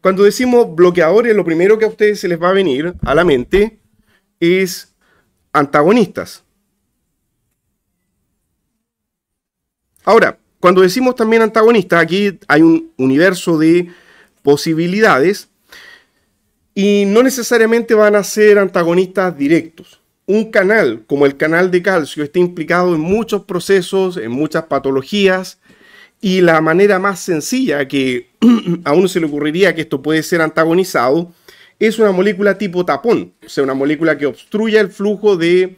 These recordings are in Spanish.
Cuando decimos bloqueadores, lo primero que a ustedes se les va a venir a la mente es antagonistas. Ahora, cuando decimos también antagonistas, aquí hay un universo de posibilidades y no necesariamente van a ser antagonistas directos. Un canal como el canal de calcio está implicado en muchos procesos, en muchas patologías, y la manera más sencilla que a uno se le ocurriría que esto puede ser antagonizado es una molécula tipo tapón, o sea, una molécula que obstruya el flujo de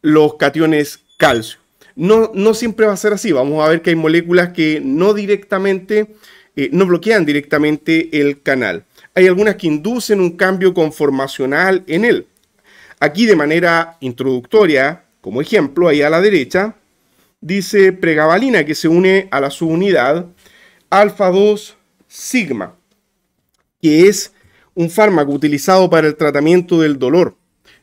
los cationes calcio. No, no siempre va a ser así, vamos a ver que hay moléculas que no directamente, eh, no bloquean directamente el canal. Hay algunas que inducen un cambio conformacional en él. Aquí de manera introductoria, como ejemplo, ahí a la derecha, dice pregabalina, que se une a la subunidad alfa 2 sigma, que es un fármaco utilizado para el tratamiento del dolor.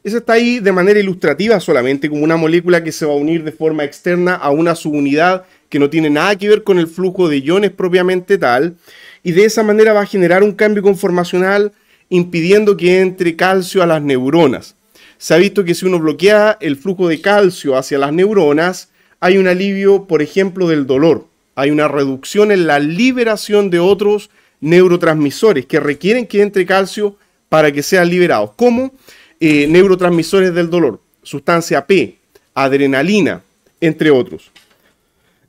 Esa está ahí de manera ilustrativa solamente, como una molécula que se va a unir de forma externa a una subunidad que no tiene nada que ver con el flujo de iones propiamente tal, y de esa manera va a generar un cambio conformacional impidiendo que entre calcio a las neuronas. Se ha visto que si uno bloquea el flujo de calcio hacia las neuronas, hay un alivio, por ejemplo, del dolor, hay una reducción en la liberación de otros neurotransmisores que requieren que entre calcio para que sean liberados, como eh, neurotransmisores del dolor, sustancia P, adrenalina, entre otros.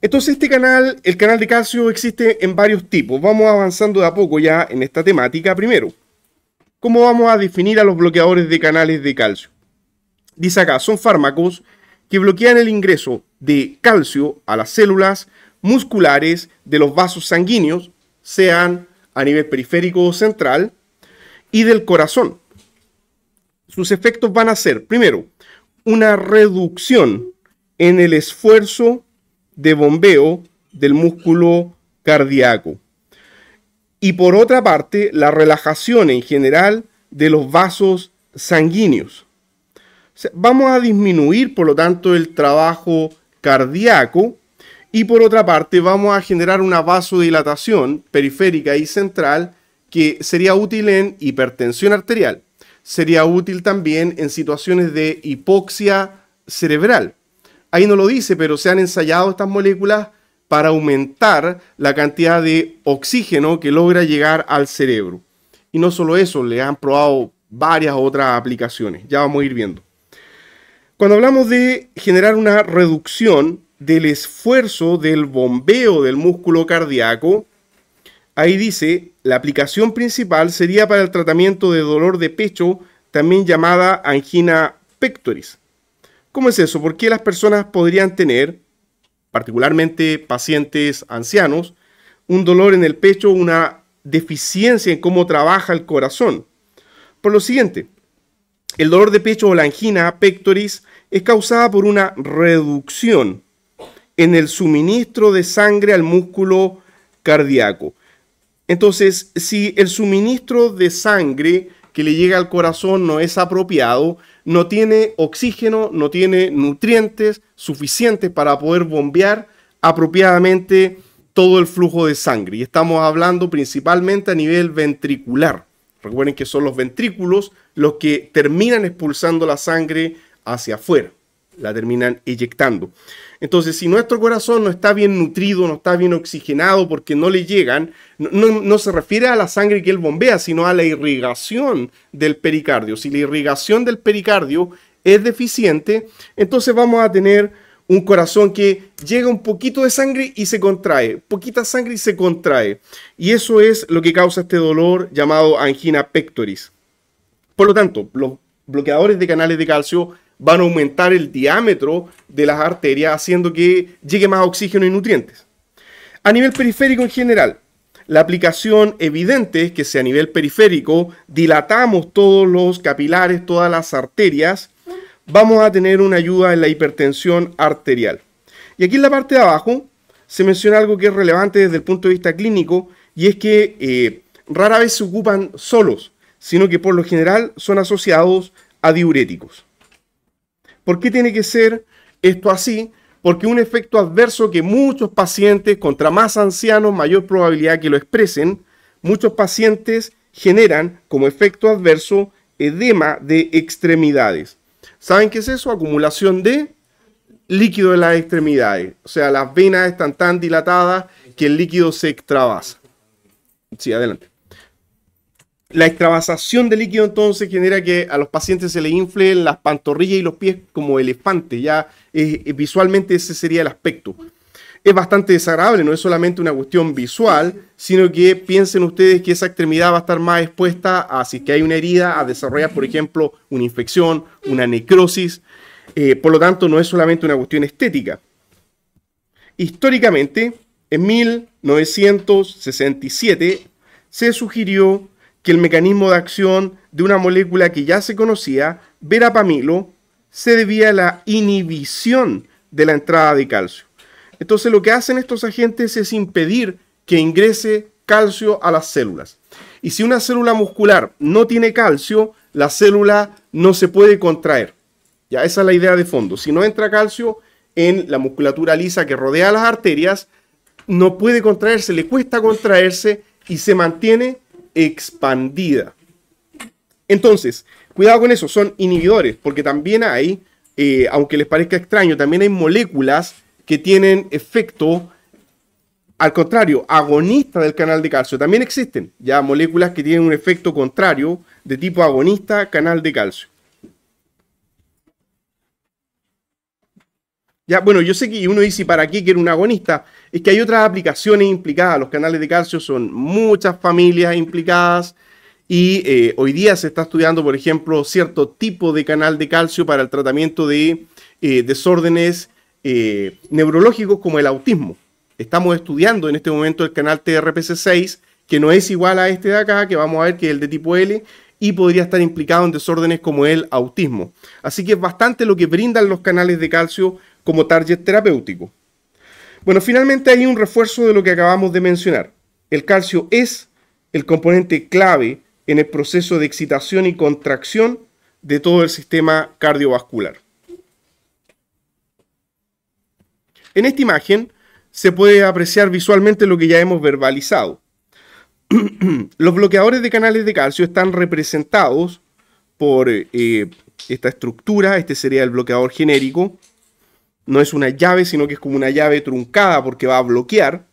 Entonces este canal, el canal de calcio, existe en varios tipos. Vamos avanzando de a poco ya en esta temática. Primero, ¿cómo vamos a definir a los bloqueadores de canales de calcio? Dice acá, son fármacos que bloquean el ingreso de calcio a las células musculares de los vasos sanguíneos, sean a nivel periférico o central, y del corazón. Sus efectos van a ser, primero, una reducción en el esfuerzo de bombeo del músculo cardíaco. Y por otra parte, la relajación en general de los vasos sanguíneos vamos a disminuir, por lo tanto, el trabajo cardíaco y por otra parte vamos a generar una vasodilatación periférica y central que sería útil en hipertensión arterial. Sería útil también en situaciones de hipoxia cerebral. Ahí no lo dice, pero se han ensayado estas moléculas para aumentar la cantidad de oxígeno que logra llegar al cerebro. Y no solo eso, le han probado varias otras aplicaciones. Ya vamos a ir viendo. Cuando hablamos de generar una reducción del esfuerzo del bombeo del músculo cardíaco, ahí dice, la aplicación principal sería para el tratamiento de dolor de pecho, también llamada angina pectoris. ¿Cómo es eso? ¿Por qué las personas podrían tener, particularmente pacientes ancianos, un dolor en el pecho, una deficiencia en cómo trabaja el corazón? Por lo siguiente, el dolor de pecho o la angina pectoris es causada por una reducción en el suministro de sangre al músculo cardíaco. Entonces, si el suministro de sangre que le llega al corazón no es apropiado, no tiene oxígeno, no tiene nutrientes suficientes para poder bombear apropiadamente todo el flujo de sangre. Y estamos hablando principalmente a nivel ventricular. Recuerden que son los ventrículos los que terminan expulsando la sangre hacia afuera, la terminan eyectando. Entonces, si nuestro corazón no está bien nutrido, no está bien oxigenado porque no le llegan, no, se refiere a la sangre que él bombea, sino a la irrigación del pericardio. Si la irrigación del pericardio es deficiente, entonces vamos a tener un corazón que llega un poquito de sangre y se contrae, poquita sangre y se contrae. Y eso es lo que causa este dolor llamado angina pectoris. Por lo tanto, los bloqueadores de canales de calcio van a aumentar el diámetro de las arterias, haciendo que llegue más oxígeno y nutrientes. A nivel periférico en general, la aplicación evidente es que si a nivel periférico dilatamos todos los capilares, todas las arterias, vamos a tener una ayuda en la hipertensión arterial. Y aquí en la parte de abajo se menciona algo que es relevante desde el punto de vista clínico y es que eh, rara vez se ocupan solos, sino que por lo general son asociados a diuréticos. ¿Por qué tiene que ser esto así? Porque un efecto adverso que muchos pacientes, contra más ancianos, mayor probabilidad que lo expresen, muchos pacientes generan como efecto adverso edema de extremidades. ¿Saben qué es eso? Acumulación de líquido en las extremidades. O sea, las venas están tan dilatadas que el líquido se extravasa. Sí, adelante. La extravasación de líquido entonces genera que a los pacientes se les inflen las pantorrillas y los pies como elefantes, ya eh, eh, visualmente ese sería el aspecto. Es bastante desagradable, no es solamente una cuestión visual, sino que piensen ustedes que esa extremidad va a estar más expuesta a si que hay una herida, a desarrollar, por ejemplo, una infección, una necrosis. Eh, por lo tanto, no es solamente una cuestión estética. Históricamente, en 1967 se sugirió que el mecanismo de acción de una molécula que ya se conocía, verapamilo, se debía a la inhibición de la entrada de calcio. Entonces lo que hacen estos agentes es impedir que ingrese calcio a las células. Y si una célula muscular no tiene calcio, la célula no se puede contraer. Ya esa es la idea de fondo. Si no entra calcio en la musculatura lisa que rodea las arterias, no puede contraerse, le cuesta contraerse y se mantiene expandida. Entonces, cuidado con eso, son inhibidores, porque también hay, eh, aunque les parezca extraño, también hay moléculas que tienen efecto, al contrario, agonista del canal de calcio. También existen ya moléculas que tienen un efecto contrario de tipo agonista canal de calcio. bueno, yo sé que uno dice, ¿para qué quiere un agonista? Es que hay otras aplicaciones implicadas. Los canales de calcio son muchas familias implicadas. Y eh, hoy día se está estudiando, por ejemplo, cierto tipo de canal de calcio para el tratamiento de eh, desórdenes eh, neurológicos como el autismo. Estamos estudiando en este momento el canal TRPC6, que no es igual a este de acá, que vamos a ver que es el de tipo L, y podría estar implicado en desórdenes como el autismo. Así que es bastante lo que brindan los canales de calcio como target terapéutico. Bueno, finalmente hay un refuerzo de lo que acabamos de mencionar. El calcio es el componente clave en el proceso de excitación y contracción de todo el sistema cardiovascular. En esta imagen se puede apreciar visualmente lo que ya hemos verbalizado. Los bloqueadores de canales de calcio están representados por eh, esta estructura, este sería el bloqueador genérico, no es una llave, sino que es como una llave truncada porque va a bloquear,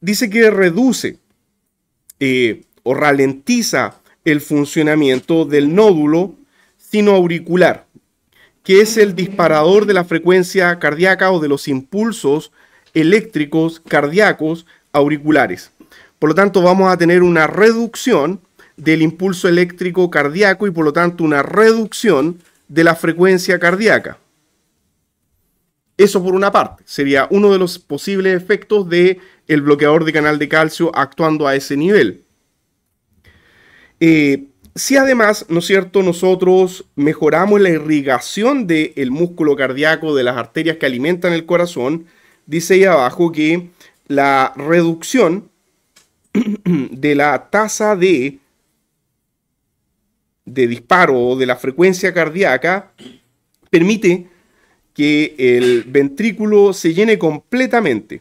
dice que reduce eh, o ralentiza el funcionamiento del nódulo sinoauricular, que es el disparador de la frecuencia cardíaca o de los impulsos eléctricos cardíacos auriculares. Por lo tanto, vamos a tener una reducción del impulso eléctrico cardíaco y por lo tanto una reducción de la frecuencia cardíaca. Eso por una parte, sería uno de los posibles efectos de el bloqueador de canal de calcio actuando a ese nivel. Eh, si además, ¿no es cierto?, nosotros mejoramos la irrigación del músculo cardíaco, de las arterias que alimentan el corazón, dice ahí abajo que la reducción de la tasa de, de disparo o de la frecuencia cardíaca permite que el ventrículo se llene completamente.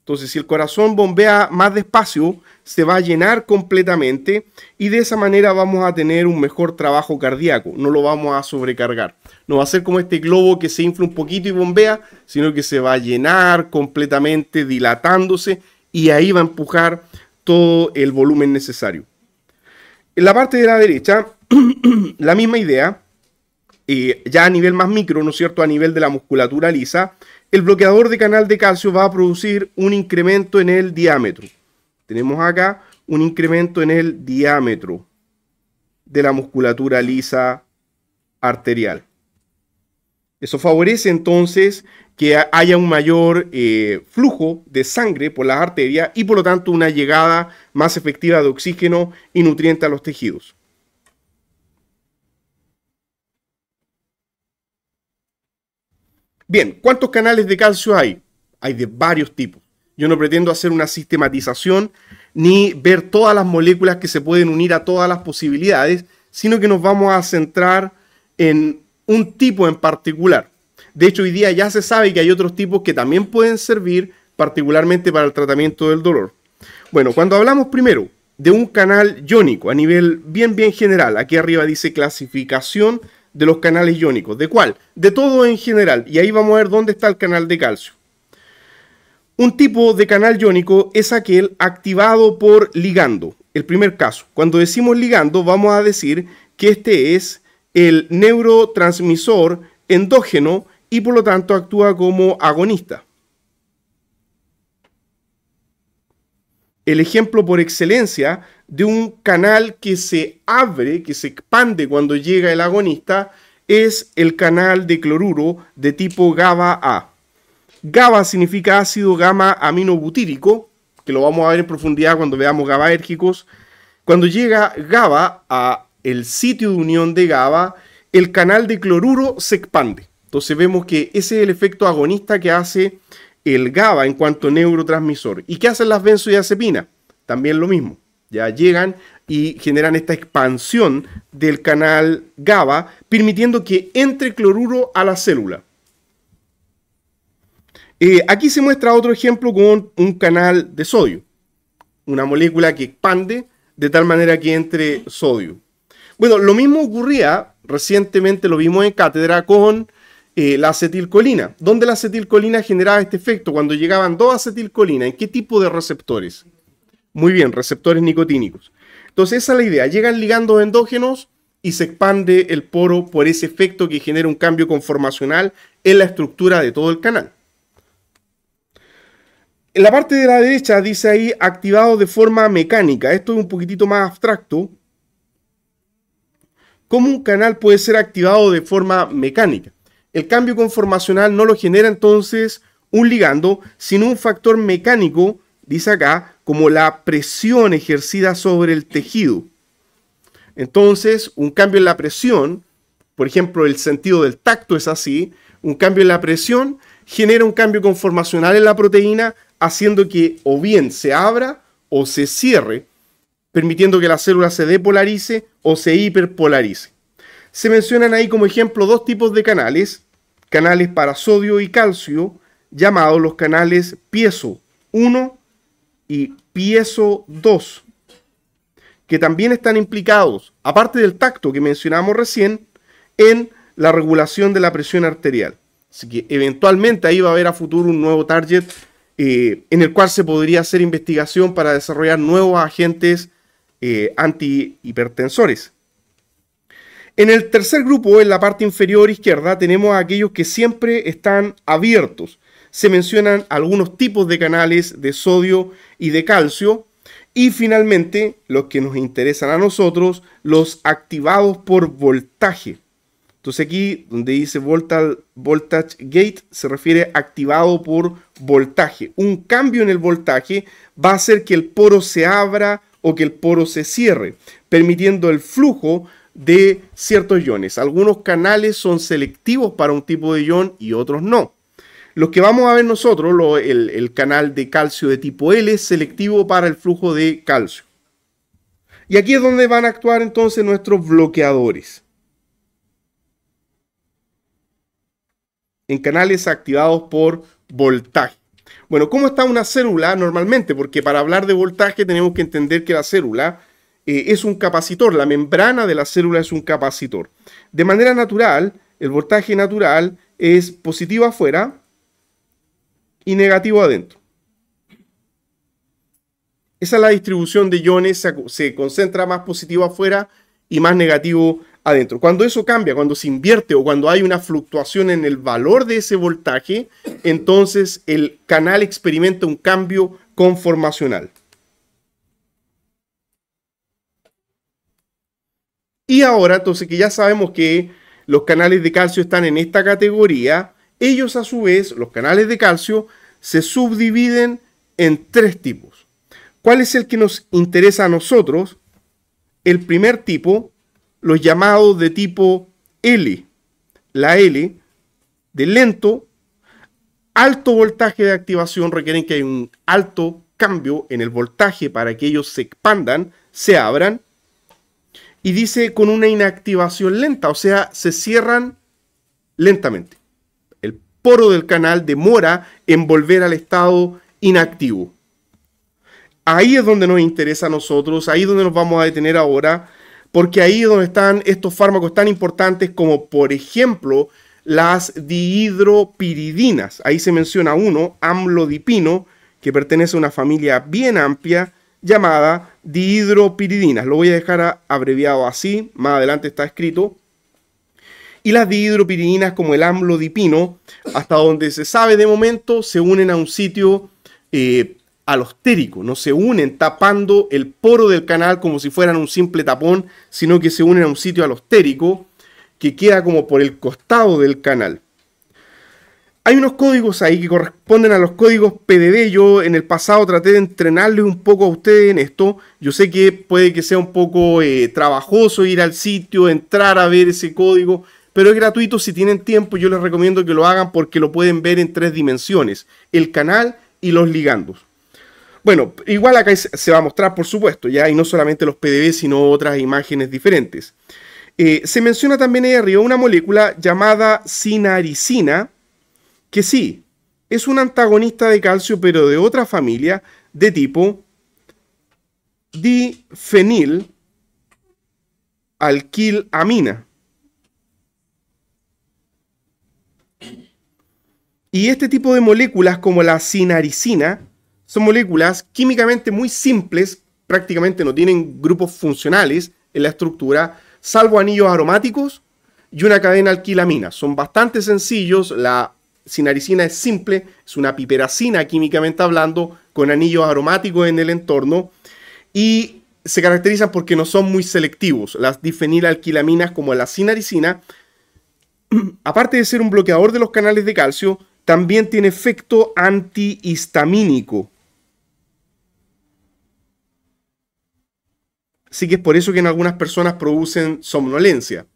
Entonces, si el corazón bombea más despacio, se va a llenar completamente y de esa manera vamos a tener un mejor trabajo cardíaco, no lo vamos a sobrecargar. No va a ser como este globo que se infla un poquito y bombea, sino que se va a llenar completamente, dilatándose y ahí va a empujar todo el volumen necesario. En la parte de la derecha, la misma idea, ya a nivel más micro, ¿no es cierto?, a nivel de la musculatura lisa, el bloqueador de canal de calcio va a producir un incremento en el diámetro. Tenemos acá un incremento en el diámetro de la musculatura lisa arterial. Eso favorece entonces que haya un mayor eh, flujo de sangre por las arterias y por lo tanto una llegada más efectiva de oxígeno y nutrientes a los tejidos. Bien, ¿cuántos canales de calcio hay? Hay de varios tipos. Yo no pretendo hacer una sistematización ni ver todas las moléculas que se pueden unir a todas las posibilidades, sino que nos vamos a centrar en un tipo en particular. De hecho, hoy día ya se sabe que hay otros tipos que también pueden servir particularmente para el tratamiento del dolor. Bueno, cuando hablamos primero de un canal iónico a nivel bien bien general, aquí arriba dice clasificación de los canales iónicos. ¿De cuál? De todo en general. Y ahí vamos a ver dónde está el canal de calcio. Un tipo de canal iónico es aquel activado por ligando. El primer caso. Cuando decimos ligando, vamos a decir que este es el neurotransmisor endógeno y por lo tanto actúa como agonista. El ejemplo por excelencia de un canal que se abre, que se expande cuando llega el agonista, es el canal de cloruro de tipo GABA-A. GABA significa ácido gamma aminobutírico, que lo vamos a ver en profundidad cuando veamos GABAérgicos. Cuando llega GABA a el sitio de unión de GABA, el canal de cloruro se expande. Entonces vemos que ese es el efecto agonista que hace el GABA en cuanto neurotransmisor. ¿Y qué hacen las benzodiazepinas? También lo mismo. Ya llegan y generan esta expansión del canal GABA, permitiendo que entre cloruro a la célula. Eh, aquí se muestra otro ejemplo con un canal de sodio, una molécula que expande de tal manera que entre sodio. Bueno, lo mismo ocurría recientemente, lo vimos en cátedra con eh, la acetilcolina. ¿Dónde la acetilcolina generaba este efecto? Cuando llegaban dos acetilcolinas, ¿en qué tipo de receptores? Muy bien, receptores nicotínicos. Entonces esa es la idea. Llegan ligandos endógenos y se expande el poro por ese efecto que genera un cambio conformacional en la estructura de todo el canal. En la parte de la derecha dice ahí activado de forma mecánica. Esto es un poquitito más abstracto. ¿Cómo un canal puede ser activado de forma mecánica? El cambio conformacional no lo genera entonces un ligando, sino un factor mecánico, dice acá, como la presión ejercida sobre el tejido. Entonces, un cambio en la presión, por ejemplo, el sentido del tacto es así, un cambio en la presión genera un cambio conformacional en la proteína, haciendo que o bien se abra o se cierre, permitiendo que la célula se depolarice o se hiperpolarice. Se mencionan ahí como ejemplo dos tipos de canales, canales para sodio y calcio, llamados los canales piezo 1 y Piezo 2, que también están implicados, aparte del tacto que mencionamos recién, en la regulación de la presión arterial. Así que eventualmente ahí va a haber a futuro un nuevo target eh, en el cual se podría hacer investigación para desarrollar nuevos agentes eh, antihipertensores. En el tercer grupo, en la parte inferior izquierda, tenemos a aquellos que siempre están abiertos, se mencionan algunos tipos de canales de sodio y de calcio. Y finalmente, los que nos interesan a nosotros, los activados por voltaje. Entonces aquí donde dice voltage gate se refiere activado por voltaje. Un cambio en el voltaje va a hacer que el poro se abra o que el poro se cierre, permitiendo el flujo de ciertos iones. Algunos canales son selectivos para un tipo de ion y otros no. Lo que vamos a ver nosotros, el, canal de calcio de tipo L es selectivo para el flujo de calcio. Y aquí es donde van a actuar entonces nuestros bloqueadores. En canales activados por voltaje. Bueno, ¿cómo está una célula normalmente? Porque para hablar de voltaje tenemos que entender que la célula eh, es un capacitor, la membrana de la célula es un capacitor. De manera natural, el voltaje natural es positivo afuera y negativo adentro. Esa es la distribución de iones, se concentra más positivo afuera y más negativo adentro. Cuando eso cambia, cuando se invierte o cuando hay una fluctuación en el valor de ese voltaje, entonces el canal experimenta un cambio conformacional. Y ahora, entonces que ya sabemos que los canales de calcio están en esta categoría, ellos a su vez, los canales de calcio, se subdividen en tres tipos. ¿Cuál es el que nos interesa a nosotros? El primer tipo, los llamados de tipo L, la L, de lento, alto voltaje de activación, requieren que hay un alto cambio en el voltaje para que ellos se expandan, se abran, y dice con una inactivación lenta, o sea, se cierran lentamente poro del canal demora en volver al estado inactivo. Ahí es donde nos interesa a nosotros, ahí es donde nos vamos a detener ahora, porque ahí es donde están estos fármacos tan importantes como por ejemplo las dihidropiridinas. Ahí se menciona uno, amlodipino, que pertenece a una familia bien amplia llamada dihidropiridinas. Lo voy a dejar abreviado así, más adelante está escrito y las dihidropirinas como el amlodipino, hasta donde se sabe de momento, se unen a un sitio eh, alostérico, no se unen tapando el poro del canal como si fueran un simple tapón, sino que se unen a un sitio alostérico que queda como por el costado del canal. Hay unos códigos ahí que corresponden a los códigos pdb Yo en el pasado traté de entrenarles un poco a ustedes en esto. Yo sé que puede que sea un poco eh, trabajoso ir al sitio, entrar a ver ese código, pero es gratuito si tienen tiempo. Yo les recomiendo que lo hagan porque lo pueden ver en tres dimensiones, el canal y los ligandos. Bueno, igual acá se va a mostrar, por supuesto, ya, y no solamente los PDB, sino otras imágenes diferentes. Eh, se menciona también ahí arriba una molécula llamada sinaricina, que sí, es un antagonista de calcio, pero de otra familia, de tipo difenil alquilamina. Y este tipo de moléculas como la sinaricina son moléculas químicamente muy simples, prácticamente no tienen grupos funcionales en la estructura, salvo anillos aromáticos y una cadena alquilamina. Son bastante sencillos, la sinaricina es simple, es una piperacina químicamente hablando, con anillos aromáticos en el entorno y se caracterizan porque no son muy selectivos. Las difenilalquilaminas como la sinaricina, aparte de ser un bloqueador de los canales de calcio, también tiene efecto antihistamínico. Así que es por eso que en algunas personas producen somnolencia.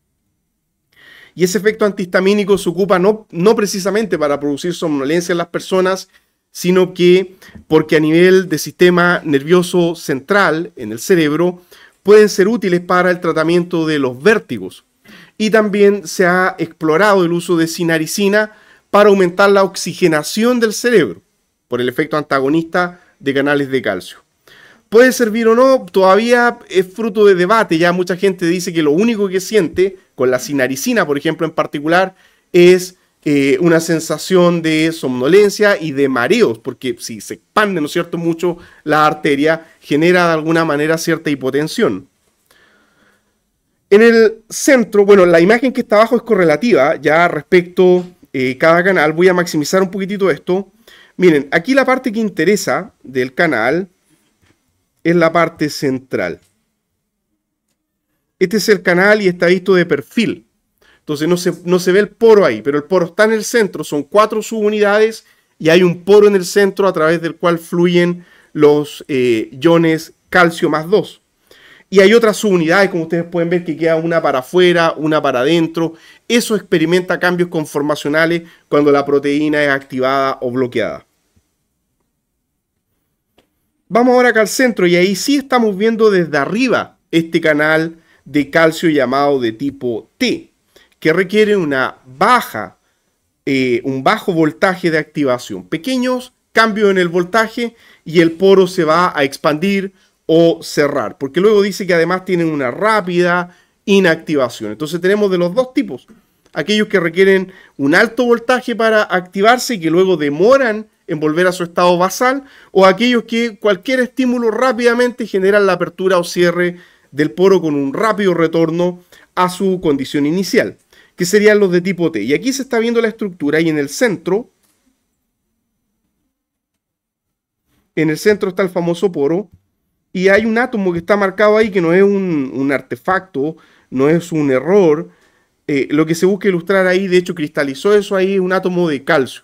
Y ese efecto antihistamínico se ocupa no, precisamente para producir somnolencia en las personas, sino que porque a nivel de sistema nervioso central en el cerebro pueden ser útiles para el tratamiento de los vértigos. Y también se ha explorado el uso de sinaricina para aumentar la oxigenación del cerebro por el efecto antagonista de canales de calcio. Puede servir o no, todavía es fruto de debate. Ya mucha gente dice que lo único que siente con la sinaricina, por ejemplo, en particular, es eh, una sensación de somnolencia y de mareos, porque si se expande, ¿no es cierto?, mucho la arteria, genera de alguna manera cierta hipotensión. En el centro, bueno, la imagen que está abajo es correlativa ya respecto eh, cada canal. Voy a maximizar un poquitito esto. Miren, aquí la parte que interesa del canal es la parte central. Este es el canal y está visto de perfil. Entonces no se, no se ve el poro ahí, pero el poro está en el centro. Son cuatro subunidades y hay un poro en el centro a través del cual fluyen los eh, iones calcio más 2. Y hay otras subunidades, como ustedes pueden ver, que queda una para afuera, una para adentro. Eso experimenta cambios conformacionales cuando la proteína es activada o bloqueada. Vamos ahora acá al centro y ahí sí estamos viendo desde arriba este canal de calcio llamado de tipo T, que requiere una baja, eh, un bajo voltaje de activación. Pequeños cambios en el voltaje y el poro se va a expandir, o cerrar, porque luego dice que además tienen una rápida inactivación. Entonces tenemos de los dos tipos, aquellos que requieren un alto voltaje para activarse y que luego demoran en volver a su estado basal, o aquellos que cualquier estímulo rápidamente generan la apertura o cierre del poro con un rápido retorno a su condición inicial, que serían los de tipo T. Y aquí se está viendo la estructura y en el centro, en el centro está el famoso poro, y hay un átomo que está marcado ahí que no es un, artefacto, no es un error. Eh, lo que se busca ilustrar ahí, de hecho, cristalizó eso ahí, un átomo de calcio.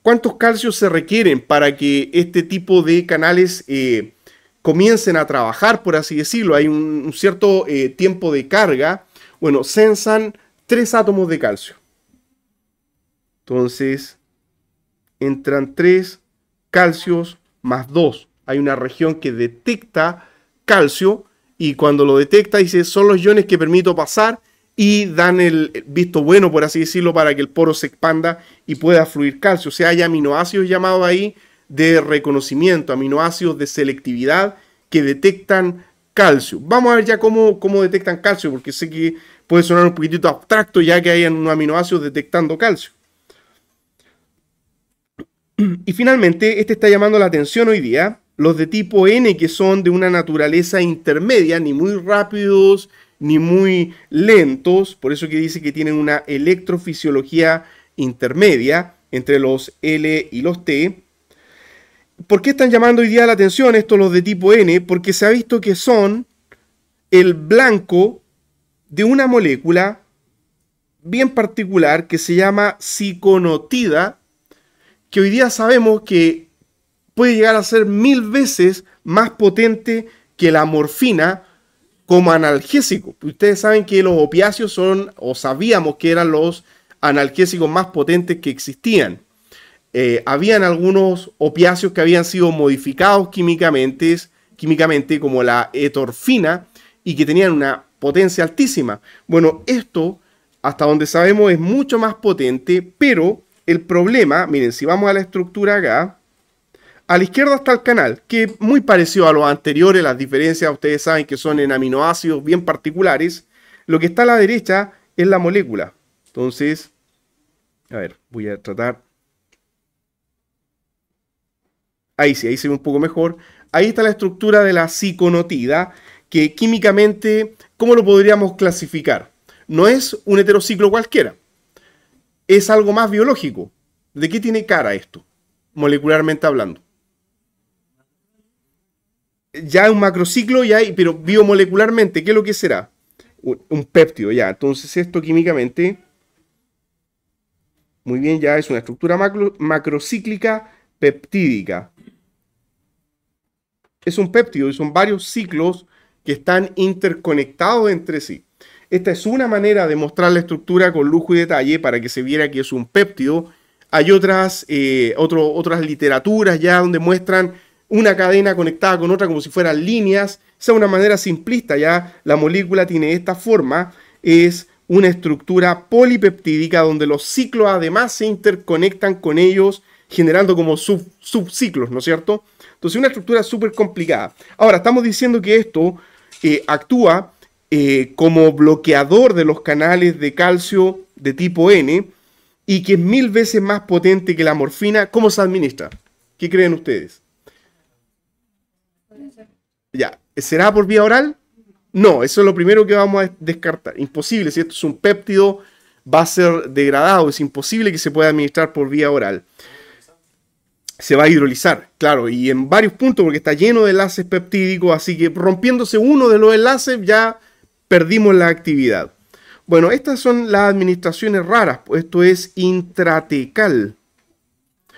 ¿Cuántos calcios se requieren para que este tipo de canales eh, comiencen a trabajar, por así decirlo? Hay un, cierto eh, tiempo de carga. Bueno, censan tres átomos de calcio. Entonces, entran tres calcios más dos hay una región que detecta calcio y cuando lo detecta dice, son los iones que permito pasar y dan el visto bueno, por así decirlo, para que el poro se expanda y pueda fluir calcio. O sea, hay aminoácidos llamados ahí de reconocimiento, aminoácidos de selectividad que detectan calcio. Vamos a ver ya cómo, cómo detectan calcio, porque sé que puede sonar un poquitito abstracto ya que hay unos aminoácidos detectando calcio. Y finalmente, este está llamando la atención hoy día, los de tipo N, que son de una naturaleza intermedia, ni muy rápidos ni muy lentos, por eso que dice que tienen una electrofisiología intermedia entre los L y los T. ¿Por qué están llamando hoy día la atención estos los de tipo N? Porque se ha visto que son el blanco de una molécula bien particular que se llama psiconotida, que hoy día sabemos que puede llegar a ser mil veces más potente que la morfina como analgésico. Ustedes saben que los opiáceos son, o sabíamos que eran los analgésicos más potentes que existían. Eh, habían algunos opiáceos que habían sido modificados químicamente, químicamente como la etorfina, y que tenían una potencia altísima. Bueno, esto, hasta donde sabemos, es mucho más potente, pero el problema, miren, si vamos a la estructura acá, a la izquierda está el canal, que es muy parecido a los anteriores, las diferencias ustedes saben que son en aminoácidos bien particulares. Lo que está a la derecha es la molécula. Entonces, a ver, voy a tratar. Ahí sí, ahí se ve un poco mejor. Ahí está la estructura de la psiconotida, que químicamente, ¿cómo lo podríamos clasificar? No es un heterociclo cualquiera, es algo más biológico. ¿De qué tiene cara esto, molecularmente hablando? ya es un macrociclo, ya pero biomolecularmente, ¿qué es lo que será? Un, péptido, ya. Entonces esto químicamente, muy bien, ya es una estructura macrocíclica peptídica. Es un péptido y son varios ciclos que están interconectados entre sí. Esta es una manera de mostrar la estructura con lujo y detalle para que se viera que es un péptido. Hay otras, eh, otras literaturas ya donde muestran una cadena conectada con otra como si fueran líneas. Esa es una manera simplista, ya la molécula tiene esta forma, es una estructura polipeptídica donde los ciclos además se interconectan con ellos generando como sub, subciclos, ¿no es cierto? Entonces una estructura súper complicada. Ahora, estamos diciendo que esto eh, actúa eh, como bloqueador de los canales de calcio de tipo N y que es mil veces más potente que la morfina. ¿Cómo se administra? ¿Qué creen ustedes? Ya, ¿será por vía oral? No, eso es lo primero que vamos a descartar. Imposible, si esto es un péptido, va a ser degradado, es imposible que se pueda administrar por vía oral. Se va a hidrolizar, claro, y en varios puntos porque está lleno de enlaces peptídicos, así que rompiéndose uno de los enlaces ya perdimos la actividad. Bueno, estas son las administraciones raras, pues esto es intratecal.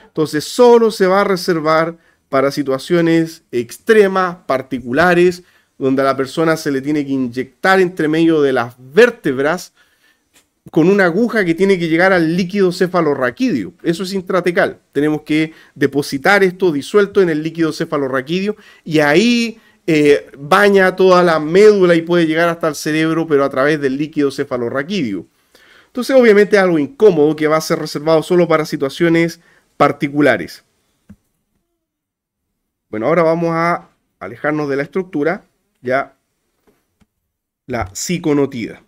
Entonces solo se va a reservar para situaciones extremas, particulares, donde a la persona se le tiene que inyectar entre medio de las vértebras con una aguja que tiene que llegar al líquido cefalorraquídeo. Eso es intratecal. Tenemos que depositar esto disuelto en el líquido cefalorraquídeo y ahí eh, baña toda la médula y puede llegar hasta el cerebro, pero a través del líquido cefalorraquídeo. Entonces, obviamente es algo incómodo que va a ser reservado solo para situaciones particulares. Bueno, ahora vamos a alejarnos de la estructura, ya la psiconotida.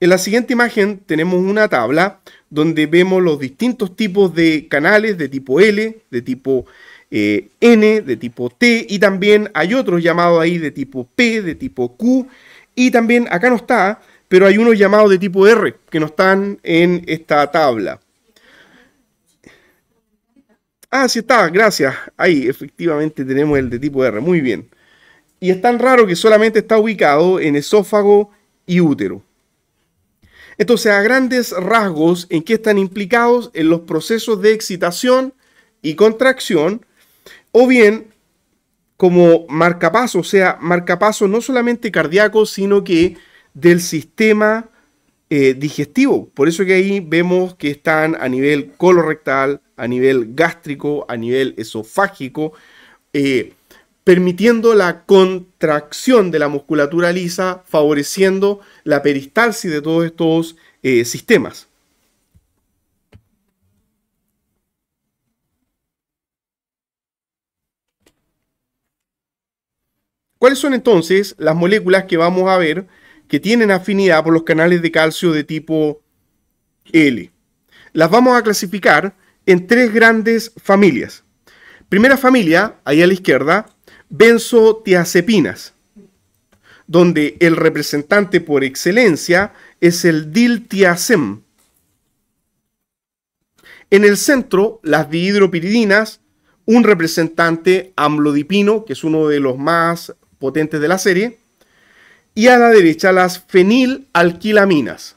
En la siguiente imagen tenemos una tabla donde vemos los distintos tipos de canales de tipo L, de tipo eh, N, de tipo T y también hay otros llamados ahí de tipo P, de tipo Q y también acá no está, pero hay unos llamados de tipo R que no están en esta tabla. Ah, sí está, gracias. Ahí, efectivamente tenemos el de tipo R, muy bien. Y es tan raro que solamente está ubicado en esófago y útero. Entonces, a grandes rasgos, ¿en qué están implicados? En los procesos de excitación y contracción, o bien como marcapaso, o sea, marcapaso no solamente cardíaco, sino que del sistema eh, digestivo. Por eso que ahí vemos que están a nivel colorectal, a nivel gástrico, a nivel esofágico, eh, permitiendo la contracción de la musculatura lisa, favoreciendo la peristalsis de todos estos eh, sistemas. ¿Cuáles son entonces las moléculas que vamos a ver? que tienen afinidad por los canales de calcio de tipo L. Las vamos a clasificar en tres grandes familias. Primera familia, ahí a la izquierda, benzotiazepinas, donde el representante por excelencia es el diltiazem. En el centro, las dihidropiridinas, un representante amlodipino, que es uno de los más potentes de la serie, y a la derecha las fenilalquilaminas,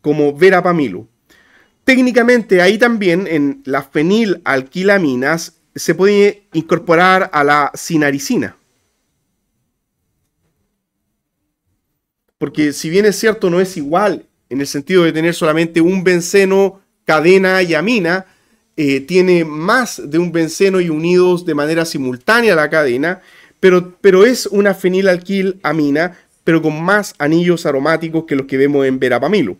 como verapamilu. Técnicamente ahí también en las fenilalquilaminas se puede incorporar a la sinaricina. Porque si bien es cierto no es igual en el sentido de tener solamente un benceno, cadena y amina, eh, tiene más de un benceno y unidos de manera simultánea a la cadena, pero, pero es una fenilalquilamina pero con más anillos aromáticos que los que vemos en verapamilo.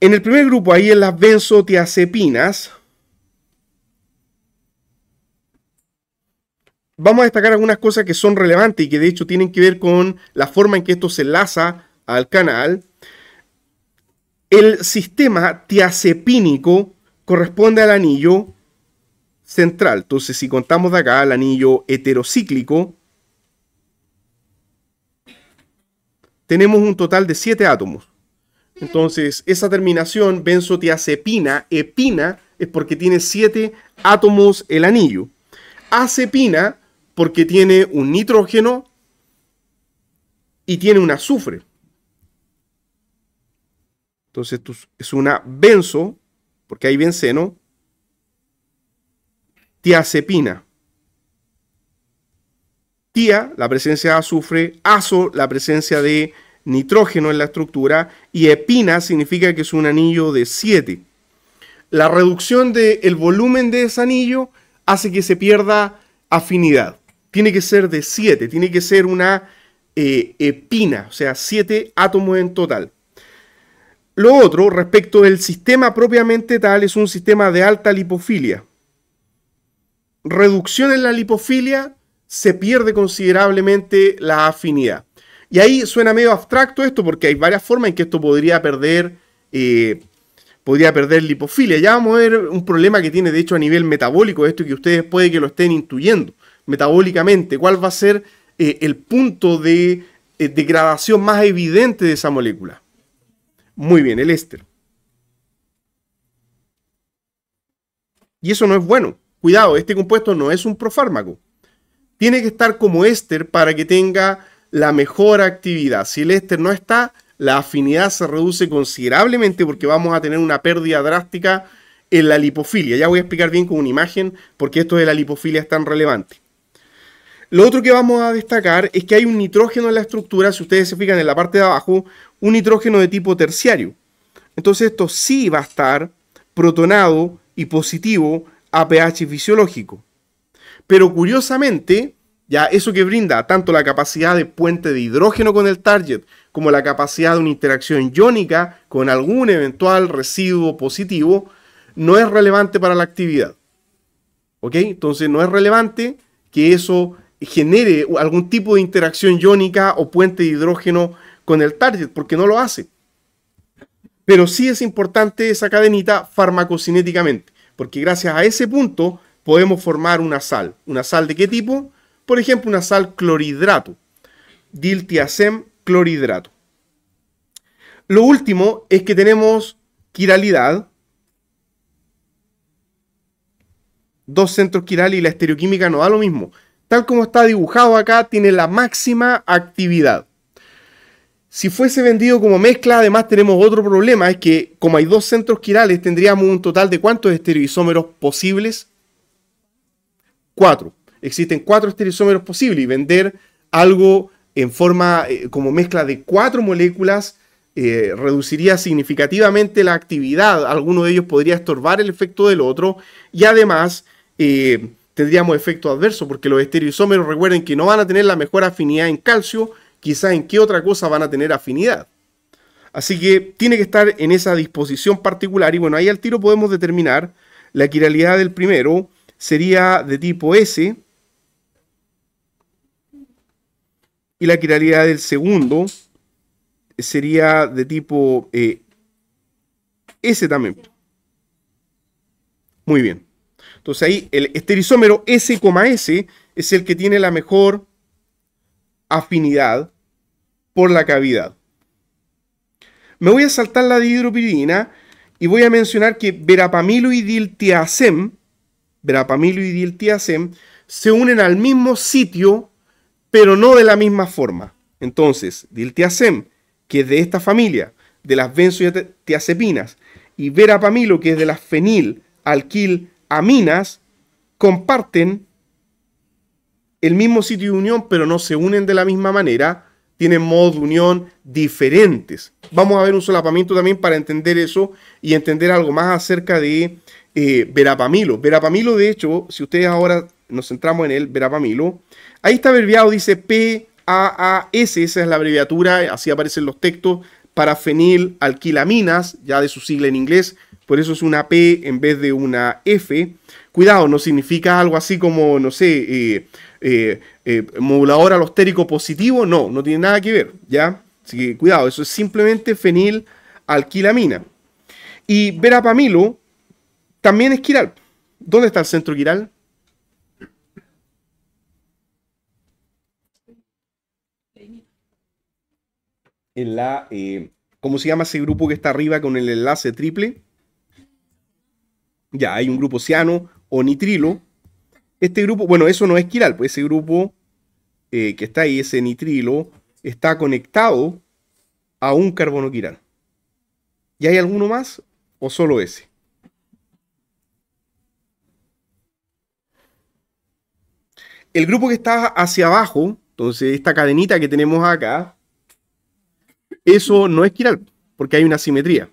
En el primer grupo, ahí en las benzotiazepinas, vamos a destacar algunas cosas que son relevantes y que de hecho tienen que ver con la forma en que esto se enlaza al canal. El sistema tiazepínico corresponde al anillo central. Entonces, si contamos de acá el anillo heterocíclico, tenemos un total de 7 átomos. Entonces, esa terminación benzotiazepina, epina, es porque tiene 7 átomos el anillo. Acepina porque tiene un nitrógeno y tiene un azufre. Entonces, es una benzo, porque hay benceno, tiazepina la presencia de azufre, azo, la presencia de nitrógeno en la estructura, y epina significa que es un anillo de 7. La reducción del volumen de ese anillo hace que se pierda afinidad. Tiene que ser de 7, tiene que ser una eh, epina, o sea, 7 átomos en total. Lo otro, respecto del sistema propiamente tal, es un sistema de alta lipofilia. Reducción en la lipofilia se pierde considerablemente la afinidad. Y ahí suena medio abstracto esto porque hay varias formas en que esto podría perder, eh, podría perder lipofilia. Ya vamos a ver un problema que tiene de hecho a nivel metabólico esto que ustedes puede que lo estén intuyendo metabólicamente. ¿Cuál va a ser eh, el punto de eh, degradación más evidente de esa molécula? Muy bien, el éster. Y eso no es bueno. Cuidado, este compuesto no es un profármaco tiene que estar como éster para que tenga la mejor actividad. Si el éster no está, la afinidad se reduce considerablemente porque vamos a tener una pérdida drástica en la lipofilia. Ya voy a explicar bien con una imagen porque esto de la lipofilia es tan relevante. Lo otro que vamos a destacar es que hay un nitrógeno en la estructura, si ustedes se fijan en la parte de abajo, un nitrógeno de tipo terciario. Entonces esto sí va a estar protonado y positivo a pH fisiológico. Pero curiosamente, ya eso que brinda tanto la capacidad de puente de hidrógeno con el target como la capacidad de una interacción iónica con algún eventual residuo positivo, no es relevante para la actividad. ¿Ok? Entonces no es relevante que eso genere algún tipo de interacción iónica o puente de hidrógeno con el target, porque no lo hace. Pero sí es importante esa cadenita farmacocinéticamente, porque gracias a ese punto podemos formar una sal. ¿Una sal de qué tipo? Por ejemplo, una sal clorhidrato. Diltiazem clorhidrato. Lo último es que tenemos quiralidad. Dos centros quirales y la estereoquímica no da lo mismo. Tal como está dibujado acá, tiene la máxima actividad. Si fuese vendido como mezcla, además tenemos otro problema, es que como hay dos centros quirales, tendríamos un total de cuántos estereoisómeros posibles cuatro. Existen cuatro estereoisómeros posibles y vender algo en forma eh, como mezcla de cuatro moléculas eh, reduciría significativamente la actividad. Alguno de ellos podría estorbar el efecto del otro y además eh, tendríamos efecto adverso porque los estereoisómeros recuerden que no van a tener la mejor afinidad en calcio, quizás en qué otra cosa van a tener afinidad. Así que tiene que estar en esa disposición particular y bueno, ahí al tiro podemos determinar la quiralidad del primero sería de tipo S. Y la quiralidad del segundo sería de tipo eh, S también. Muy bien. Entonces ahí el esterisómero S, S es el que tiene la mejor afinidad por la cavidad. Me voy a saltar la dihidropiridina y voy a mencionar que verapamilo y diltiazem Verapamilo y Diltiazem, se unen al mismo sitio, pero no de la misma forma. Entonces, Diltiazem, que es de esta familia, de las benzotiazepinas, y verapamilo, que es de las fenil, comparten el mismo sitio de unión, pero no se unen de la misma manera, tienen modos de unión diferentes. Vamos a ver un solapamiento también para entender eso y entender algo más acerca de eh, verapamilo. Verapamilo, de hecho, si ustedes ahora nos centramos en él, Verapamilo, ahí está abreviado, dice P A PAAS, esa es la abreviatura, así aparecen los textos, para alquilaminas, ya de su sigla en inglés, por eso es una P en vez de una F. Cuidado, no significa algo así como, no sé, eh, eh, modulador alostérico positivo, no, no tiene nada que ver, ¿ya? Así que cuidado, eso es simplemente fenil alquilamina. Y verapamilo también es quiral. ¿Dónde está el centro quiral? En la, eh, ¿cómo se llama ese grupo que está arriba con el enlace triple? Ya, hay un grupo ciano o nitrilo. Este grupo, bueno, eso no es quiral, pues ese grupo eh, que está ahí, ese nitrilo, está conectado a un carbono quiral. ¿Y hay alguno más o solo ese? el grupo que está hacia abajo, entonces esta cadenita que tenemos acá, eso no es quiral, porque hay una simetría.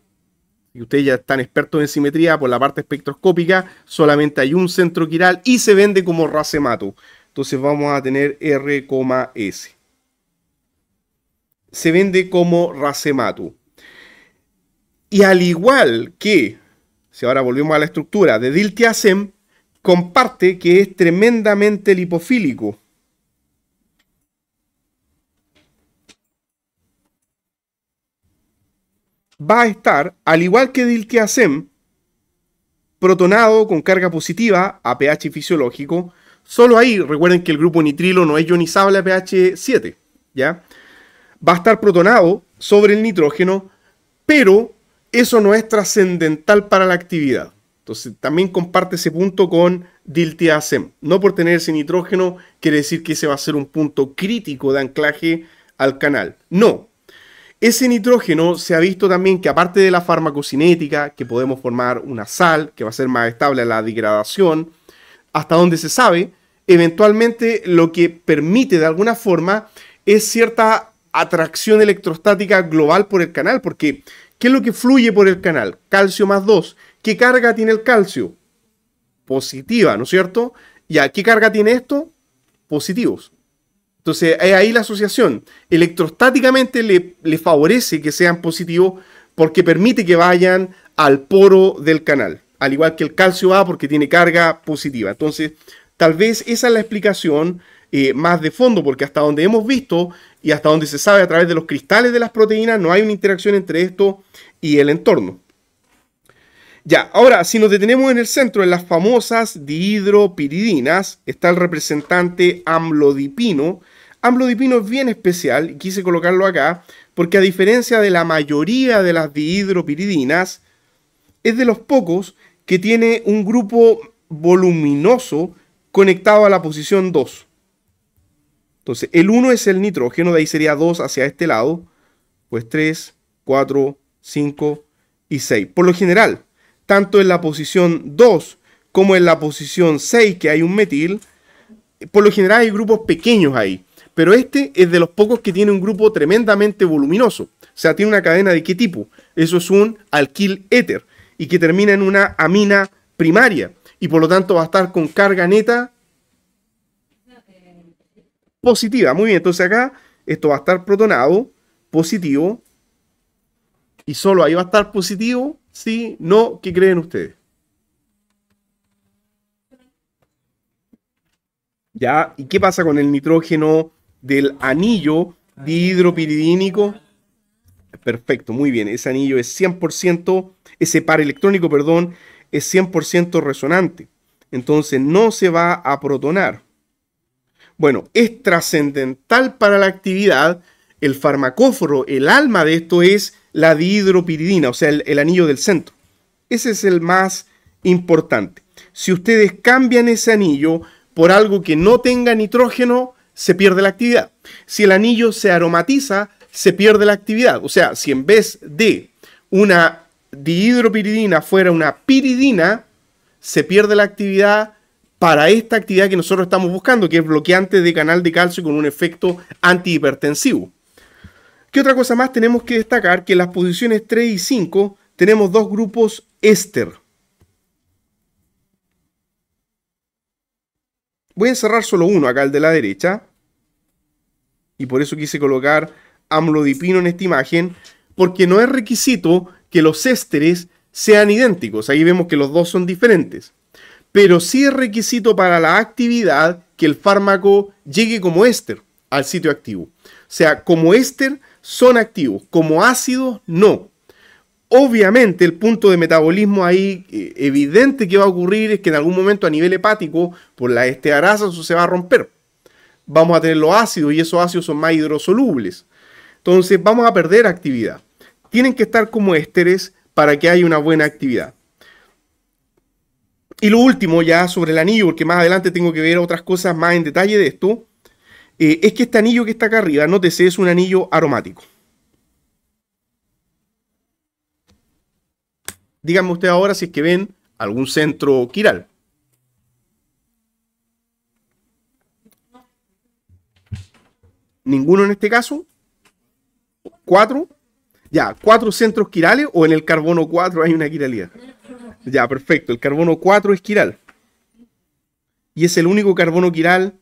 Y ustedes ya están expertos en simetría por la parte espectroscópica, solamente hay un centro quiral y se vende como racemato. Entonces vamos a tener R, S. Se vende como racemato. Y al igual que, si ahora volvemos a la estructura de diltiazem, comparte que es tremendamente lipofílico. Va a estar, al igual que hacen protonado con carga positiva a pH fisiológico. Solo ahí, recuerden que el grupo nitrilo no es ionizable a pH 7, ¿ya? Va a estar protonado sobre el nitrógeno, pero eso no es trascendental para la actividad. Entonces, también comparte ese punto con diltiazem. No por tener ese nitrógeno quiere decir que ese va a ser un punto crítico de anclaje al canal. No. Ese nitrógeno se ha visto también que aparte de la farmacocinética, que podemos formar una sal, que va a ser más estable a la degradación, hasta donde se sabe, eventualmente lo que permite de alguna forma es cierta atracción electrostática global por el canal, porque ¿qué es lo que fluye por el canal? Calcio más 2 ¿Qué carga tiene el calcio? Positiva, ¿no es cierto? ¿Y a ¿qué carga tiene esto? Positivos. Entonces, ahí la asociación. Electrostáticamente le, favorece que sean positivos porque permite que vayan al poro del canal, al igual que el calcio va porque tiene carga positiva. Entonces, tal vez esa es la explicación eh, más de fondo, porque hasta donde hemos visto y hasta donde se sabe a través de los cristales de las proteínas, no hay una interacción entre esto y el entorno. Ya, ahora, si nos detenemos en el centro, en las famosas dihidropiridinas, está el representante amlodipino. Amlodipino es bien especial, y quise colocarlo acá, porque a diferencia de la mayoría de las dihidropiridinas, es de los pocos que tiene un grupo voluminoso conectado a la posición 2. Entonces, el 1 es el nitrógeno, de ahí sería 2 hacia este lado, pues 3, 4, 5 y 6. Por lo general, tanto en la posición 2 como en la posición 6, que hay un metil, por lo general hay grupos pequeños ahí. Pero este es de los pocos que tiene un grupo tremendamente voluminoso. O sea, tiene una cadena de qué tipo? Eso es un alquil éter y que termina en una amina primaria y por lo tanto va a estar con carga neta positiva. Muy bien, entonces acá esto va a estar protonado, positivo y solo ahí va a estar positivo sí, no, ¿qué creen ustedes? ¿Ya? ¿Y qué pasa con el nitrógeno del anillo dihidropiridínico? Perfecto, muy bien. Ese anillo es 100%, ese par electrónico, perdón, es 100% resonante. Entonces no se va a protonar. Bueno, es trascendental para la actividad. El farmacóforo, el alma de esto es la dihidropiridina, o sea, el, anillo del centro. Ese es el más importante. Si ustedes cambian ese anillo por algo que no tenga nitrógeno, se pierde la actividad. Si el anillo se aromatiza, se pierde la actividad. O sea, si en vez de una dihidropiridina fuera una piridina, se pierde la actividad para esta actividad que nosotros estamos buscando, que es bloqueante de canal de calcio con un efecto antihipertensivo. ¿Qué otra cosa más tenemos que destacar? Que en las posiciones 3 y 5 tenemos dos grupos éster. Voy a encerrar solo uno acá, el de la derecha. Y por eso quise colocar amlodipino en esta imagen, porque no es requisito que los ésteres sean idénticos. Ahí vemos que los dos son diferentes. Pero sí es requisito para la actividad que el fármaco llegue como éster al sitio activo. O sea, como éster son activos, como ácidos no. Obviamente el punto de metabolismo ahí eh, evidente que va a ocurrir es que en algún momento a nivel hepático por la estearasa se va a romper. Vamos a tener los ácidos y esos ácidos son más hidrosolubles. Entonces vamos a perder actividad. Tienen que estar como ésteres para que haya una buena actividad. Y lo último ya sobre el anillo, porque más adelante tengo que ver otras cosas más en detalle de esto. Eh, es que este anillo que está acá arriba, sé, es un anillo aromático. Díganme ustedes ahora si es que ven algún centro quiral. Ninguno en este caso. Cuatro. Ya, cuatro centros quirales o en el carbono 4 hay una quiralidad. Ya, perfecto. El carbono 4 es quiral. Y es el único carbono quiral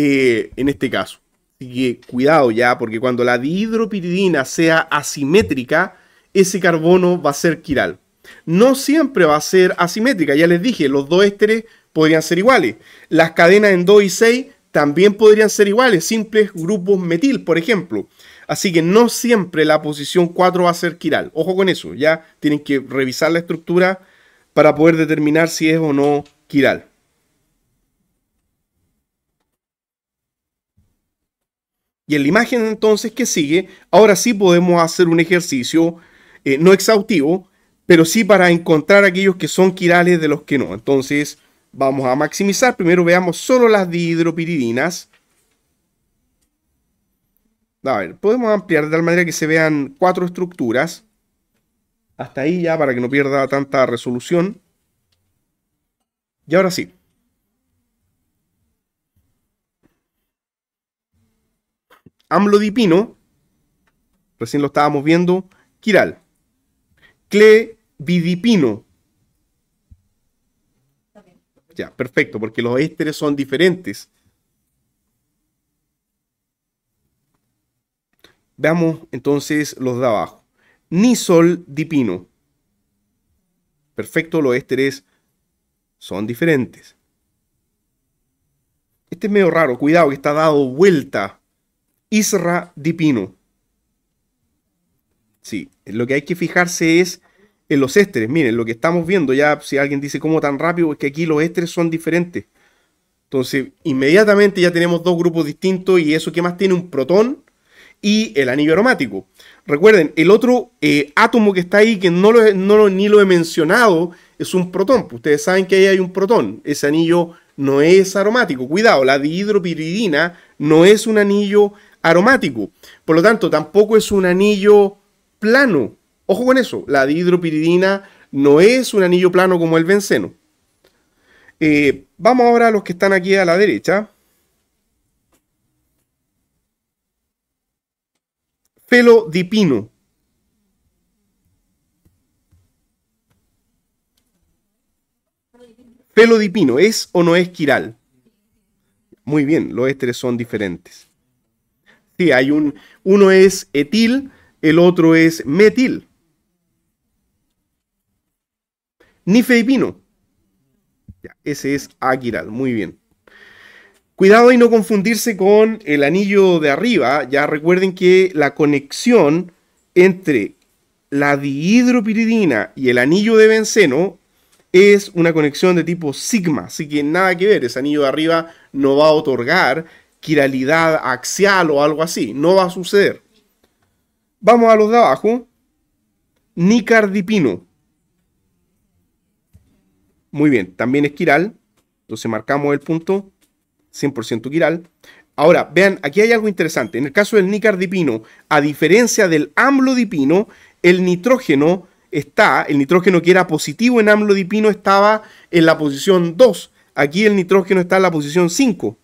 eh, en este caso. Así cuidado ya, porque cuando la dihidropiridina sea asimétrica, ese carbono va a ser quiral. No siempre va a ser asimétrica, ya les dije, los dos ésteres podrían ser iguales. Las cadenas en 2 y 6 también podrían ser iguales, simples grupos metil, por ejemplo. Así que no siempre la posición 4 va a ser quiral. Ojo con eso, ya tienen que revisar la estructura para poder determinar si es o no quiral. Y en la imagen entonces que sigue, ahora sí podemos hacer un ejercicio eh, no exhaustivo, pero sí para encontrar aquellos que son quirales de los que no. Entonces vamos a maximizar. Primero veamos solo las dihidropiridinas. A ver, podemos ampliar de tal manera que se vean cuatro estructuras. Hasta ahí ya para que no pierda tanta resolución. Y ahora sí, amlodipino, recién lo estábamos viendo, quiral, clevidipino. Ya, perfecto, porque los ésteres son diferentes. Veamos entonces los de abajo. Nisol dipino. Perfecto, los ésteres son diferentes. Este es medio raro, cuidado que está dado vuelta Isra dipino Sí, lo que hay que fijarse es en los ésteres. Miren, lo que estamos viendo ya, si alguien dice cómo tan rápido, es que aquí los ésteres son diferentes. Entonces, inmediatamente ya tenemos dos grupos distintos y eso que más tiene un protón y el anillo aromático. Recuerden, el otro eh, átomo que está ahí, que no, lo, ni lo he mencionado, es un protón. Pues ustedes saben que ahí hay un protón. Ese anillo no es aromático. Cuidado, la dihidropiridina no es un anillo aromático aromático. Por lo tanto, tampoco es un anillo plano. Ojo con eso, la dihidropiridina no es un anillo plano como el benceno. Eh, vamos ahora a los que están aquí a la derecha. Felodipino. Felodipino, ¿es o no es quiral? Muy bien, los ésteres son diferentes. Sí, hay un, uno es etil, el otro es metil. Nifeipino. Ese es aquiral, muy bien. Cuidado y no confundirse con el anillo de arriba. Ya recuerden que la conexión entre la dihidropiridina y el anillo de benceno es una conexión de tipo sigma, así que nada que ver, ese anillo de arriba no va a otorgar quiralidad axial o algo así. No va a suceder. Vamos a los de abajo. Nicardipino. Muy bien, también es quiral. Entonces marcamos el punto 100% quiral. Ahora, vean, aquí hay algo interesante. En el caso del nicardipino, a diferencia del amlodipino, el nitrógeno está, el nitrógeno que era positivo en amlodipino estaba en la posición 2. Aquí el nitrógeno está en la posición 5.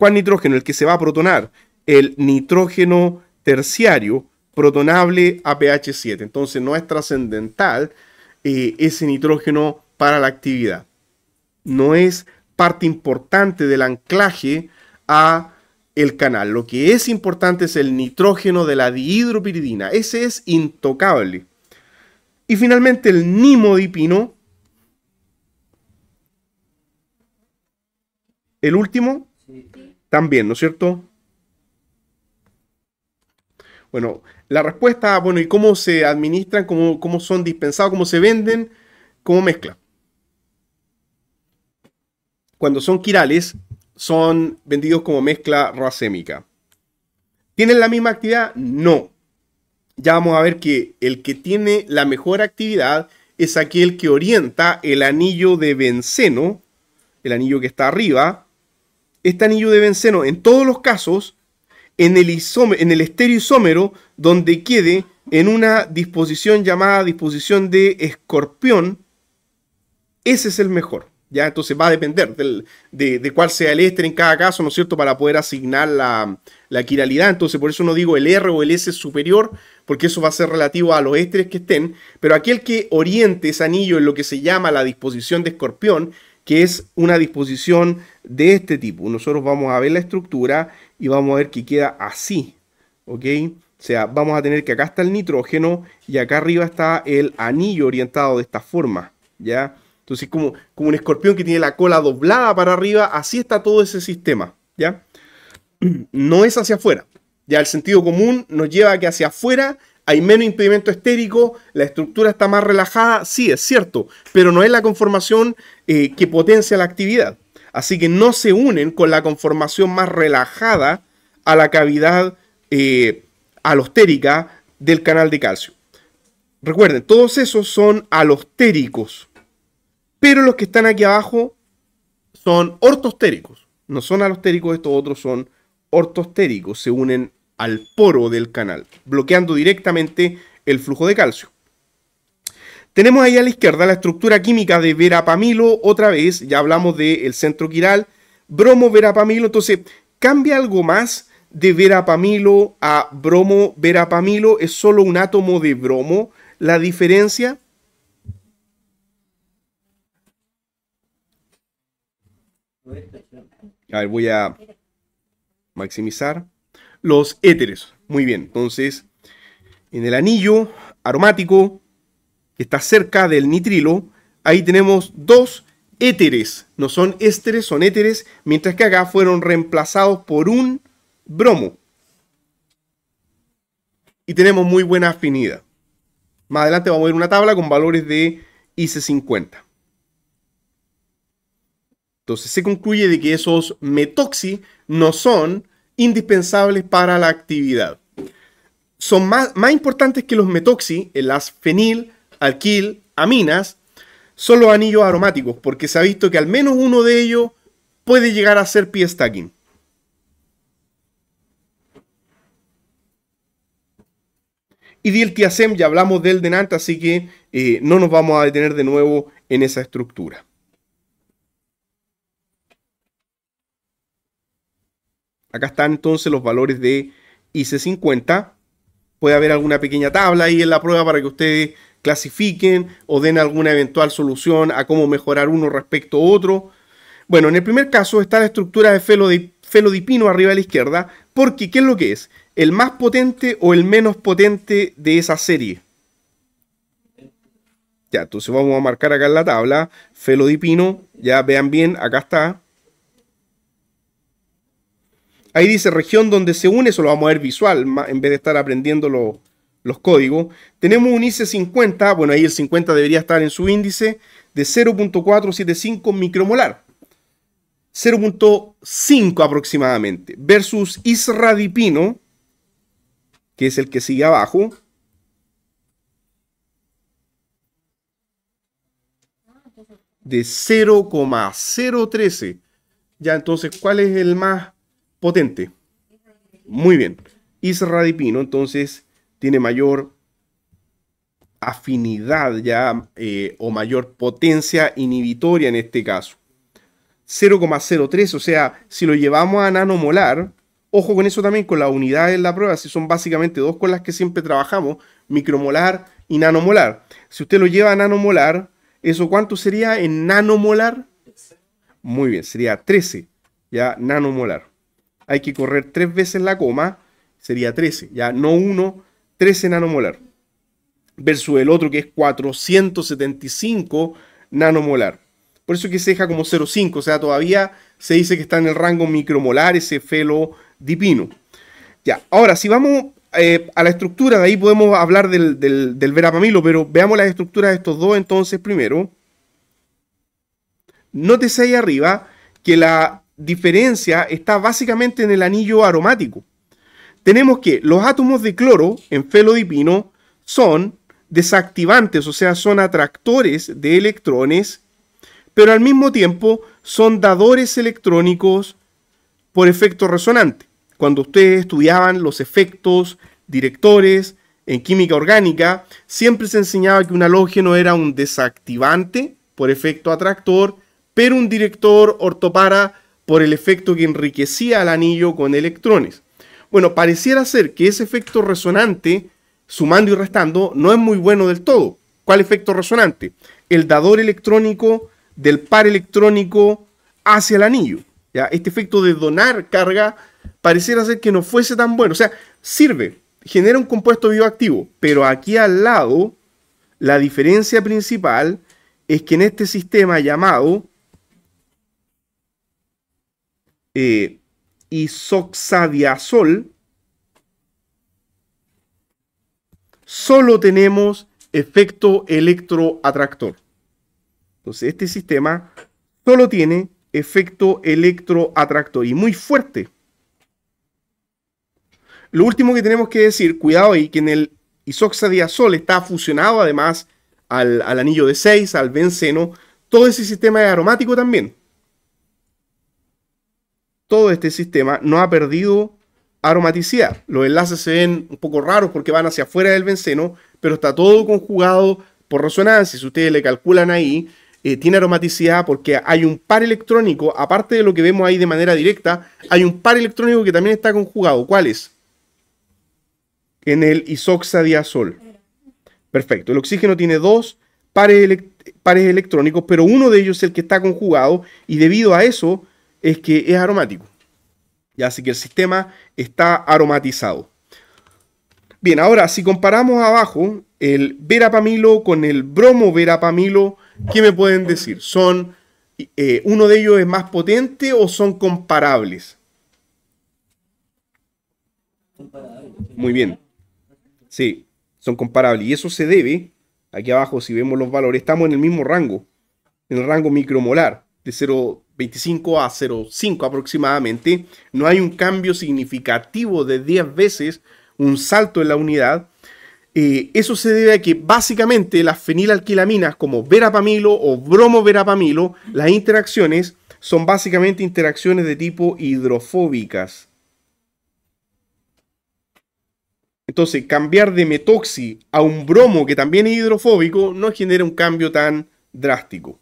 ¿Cuál nitrógeno? El que se va a protonar. El nitrógeno terciario protonable a pH 7. Entonces no es trascendental eh, ese nitrógeno para la actividad. No es parte importante del anclaje a el canal. Lo que es importante es el nitrógeno de la dihidropiridina. Ese es intocable. Y finalmente el nimodipino. El último también, ¿no es cierto? Bueno, la respuesta, bueno, ¿y cómo se administran, cómo, cómo son dispensados, cómo se venden, Como mezcla. Cuando son quirales, son vendidos como mezcla racémica. ¿Tienen la misma actividad? No. Ya vamos a ver que el que tiene la mejor actividad es aquel que orienta el anillo de benceno, el anillo que está arriba, este anillo de benceno en todos los casos en el, isómero, en el estereoisómero donde quede en una disposición llamada disposición de escorpión, ese es el mejor. ¿ya? Entonces va a depender de, cuál sea el éster en cada caso, ¿no es cierto?, para poder asignar la, quiralidad. Entonces por eso no digo el R o el S superior, porque eso va a ser relativo a los ésteres que estén, pero aquel que oriente ese anillo en lo que se llama la disposición de escorpión, que es una disposición de este tipo. Nosotros vamos a ver la estructura y vamos a ver que queda así, ¿ok? O sea, vamos a tener que acá está el nitrógeno y acá arriba está el anillo orientado de esta forma, ¿ya? Entonces, como, como un escorpión que tiene la cola doblada para arriba, así está todo ese sistema, ¿ya? No es hacia afuera. Ya el sentido común nos lleva que hacia afuera hay menos impedimento estérico, la estructura está más relajada, sí, es cierto, pero no es la conformación eh, que potencia la actividad. Así que no se unen con la conformación más relajada a la cavidad eh, alostérica del canal de calcio. Recuerden, todos esos son alostéricos, pero los que están aquí abajo son ortostéricos. No son alostéricos, estos otros son ortostéricos, se unen al poro del canal, bloqueando directamente el flujo de calcio. Tenemos ahí a la izquierda la estructura química de verapamilo, otra vez, ya hablamos del centro quiral, bromo verapamilo, entonces, ¿cambia algo más de verapamilo a bromo verapamilo? ¿Es solo un átomo de bromo la diferencia? A ver, voy a maximizar los éteres. Muy bien, entonces, en el anillo aromático que está cerca del nitrilo, ahí tenemos dos éteres. No son ésteres, son éteres, mientras que acá fueron reemplazados por un bromo. Y tenemos muy buena afinidad. Más adelante vamos a ver una tabla con valores de IC50. Entonces se concluye de que esos metoxi no son indispensables para la actividad. Son más, importantes que los metoxi, el asfenil, alquil, aminas, son los anillos aromáticos, porque se ha visto que al menos uno de ellos puede llegar a ser p stacking. Y diltiazem ya hablamos del Nantes, así que eh, no nos vamos a detener de nuevo en esa estructura. Acá están entonces los valores de IC50. Puede haber alguna pequeña tabla ahí en la prueba para que ustedes clasifiquen o den alguna eventual solución a cómo mejorar uno respecto a otro. Bueno, en el primer caso está la estructura de felodipino arriba a la izquierda, porque ¿qué es lo que es? ¿El más potente o el menos potente de esa serie? Ya, entonces vamos a marcar acá en la tabla, felodipino, ya vean bien, acá está. Ahí dice región donde se une, eso lo vamos a ver visual, en vez de estar aprendiendo los códigos. Tenemos un IC 50, bueno, ahí el 50 debería estar en su índice, de 0.475 micromolar. 0.5 aproximadamente, versus Isradipino, que es el que sigue abajo. De 0,013. Ya entonces, ¿cuál es el más potente. Muy bien. Y entonces, tiene mayor afinidad ya eh, o mayor potencia inhibitoria en este caso. 0,03, o sea, si lo llevamos a nanomolar, ojo con eso también, con la unidad en la prueba, si son básicamente dos con las que siempre trabajamos, micromolar y nanomolar. Si usted lo lleva a nanomolar, ¿eso cuánto sería en nanomolar? Muy bien, sería 13, ya nanomolar hay que correr tres veces la coma, sería 13, ya no 1, 13 nanomolar, versus el otro que es 475 nanomolar. Por eso que se deja como 0,5, o sea, todavía se dice que está en el rango micromolar ese felo dipino. Ya, ahora si vamos eh, a la estructura, de ahí podemos hablar del, del, del verapamilo, pero veamos las estructuras de estos dos entonces primero. Nótese ahí arriba que la diferencia está básicamente en el anillo aromático. Tenemos que los átomos de cloro en felodipino son desactivantes, o sea, son atractores de electrones, pero al mismo tiempo son dadores electrónicos por efecto resonante. Cuando ustedes estudiaban los efectos directores en química orgánica, siempre se enseñaba que un halógeno era un desactivante por efecto atractor, pero un director ortopara por el efecto que enriquecía al anillo con electrones. Bueno, pareciera ser que ese efecto resonante, sumando y restando, no es muy bueno del todo. ¿Cuál efecto resonante? El dador electrónico del par electrónico hacia el anillo. ¿ya? Este efecto de donar carga pareciera ser que no fuese tan bueno. O sea, sirve, genera un compuesto bioactivo, pero aquí al lado, la diferencia principal es que en este sistema llamado eh, solo tenemos efecto electroatractor. Entonces, este sistema solo tiene efecto electroatractor y muy fuerte. Lo último que tenemos que decir, cuidado ahí, que en el isoxadiazol está fusionado además al, al anillo de 6, al benceno, todo ese sistema es aromático también todo este sistema no ha perdido aromaticidad. Los enlaces se ven un poco raros porque van hacia afuera del benceno, pero está todo conjugado por resonancia. Si ustedes le calculan ahí, eh, tiene aromaticidad porque hay un par electrónico, aparte de lo que vemos ahí de manera directa, hay un par electrónico que también está conjugado. ¿Cuál es? En el isoxadiazol. Perfecto. El oxígeno tiene dos pares, pares electrónicos, pero uno de ellos es el que está conjugado y debido a eso es que es aromático. Ya, así que el sistema está aromatizado. Bien, ahora si comparamos abajo el verapamilo con el bromo verapamilo, ¿qué me pueden decir? ¿Son eh, uno de ellos es más potente o son comparables? Muy bien. Sí, son comparables. Y eso se debe, aquí abajo si vemos los valores, estamos en el mismo rango, en el rango micromolar de 0, 25 a 0,5 aproximadamente. No hay un cambio significativo de 10 veces, un salto en la unidad. Eh, eso se debe a que básicamente las fenilalquilaminas como verapamilo o bromo verapamilo, las interacciones son básicamente interacciones de tipo hidrofóbicas. Entonces, cambiar de metoxi a un bromo que también es hidrofóbico no genera un cambio tan drástico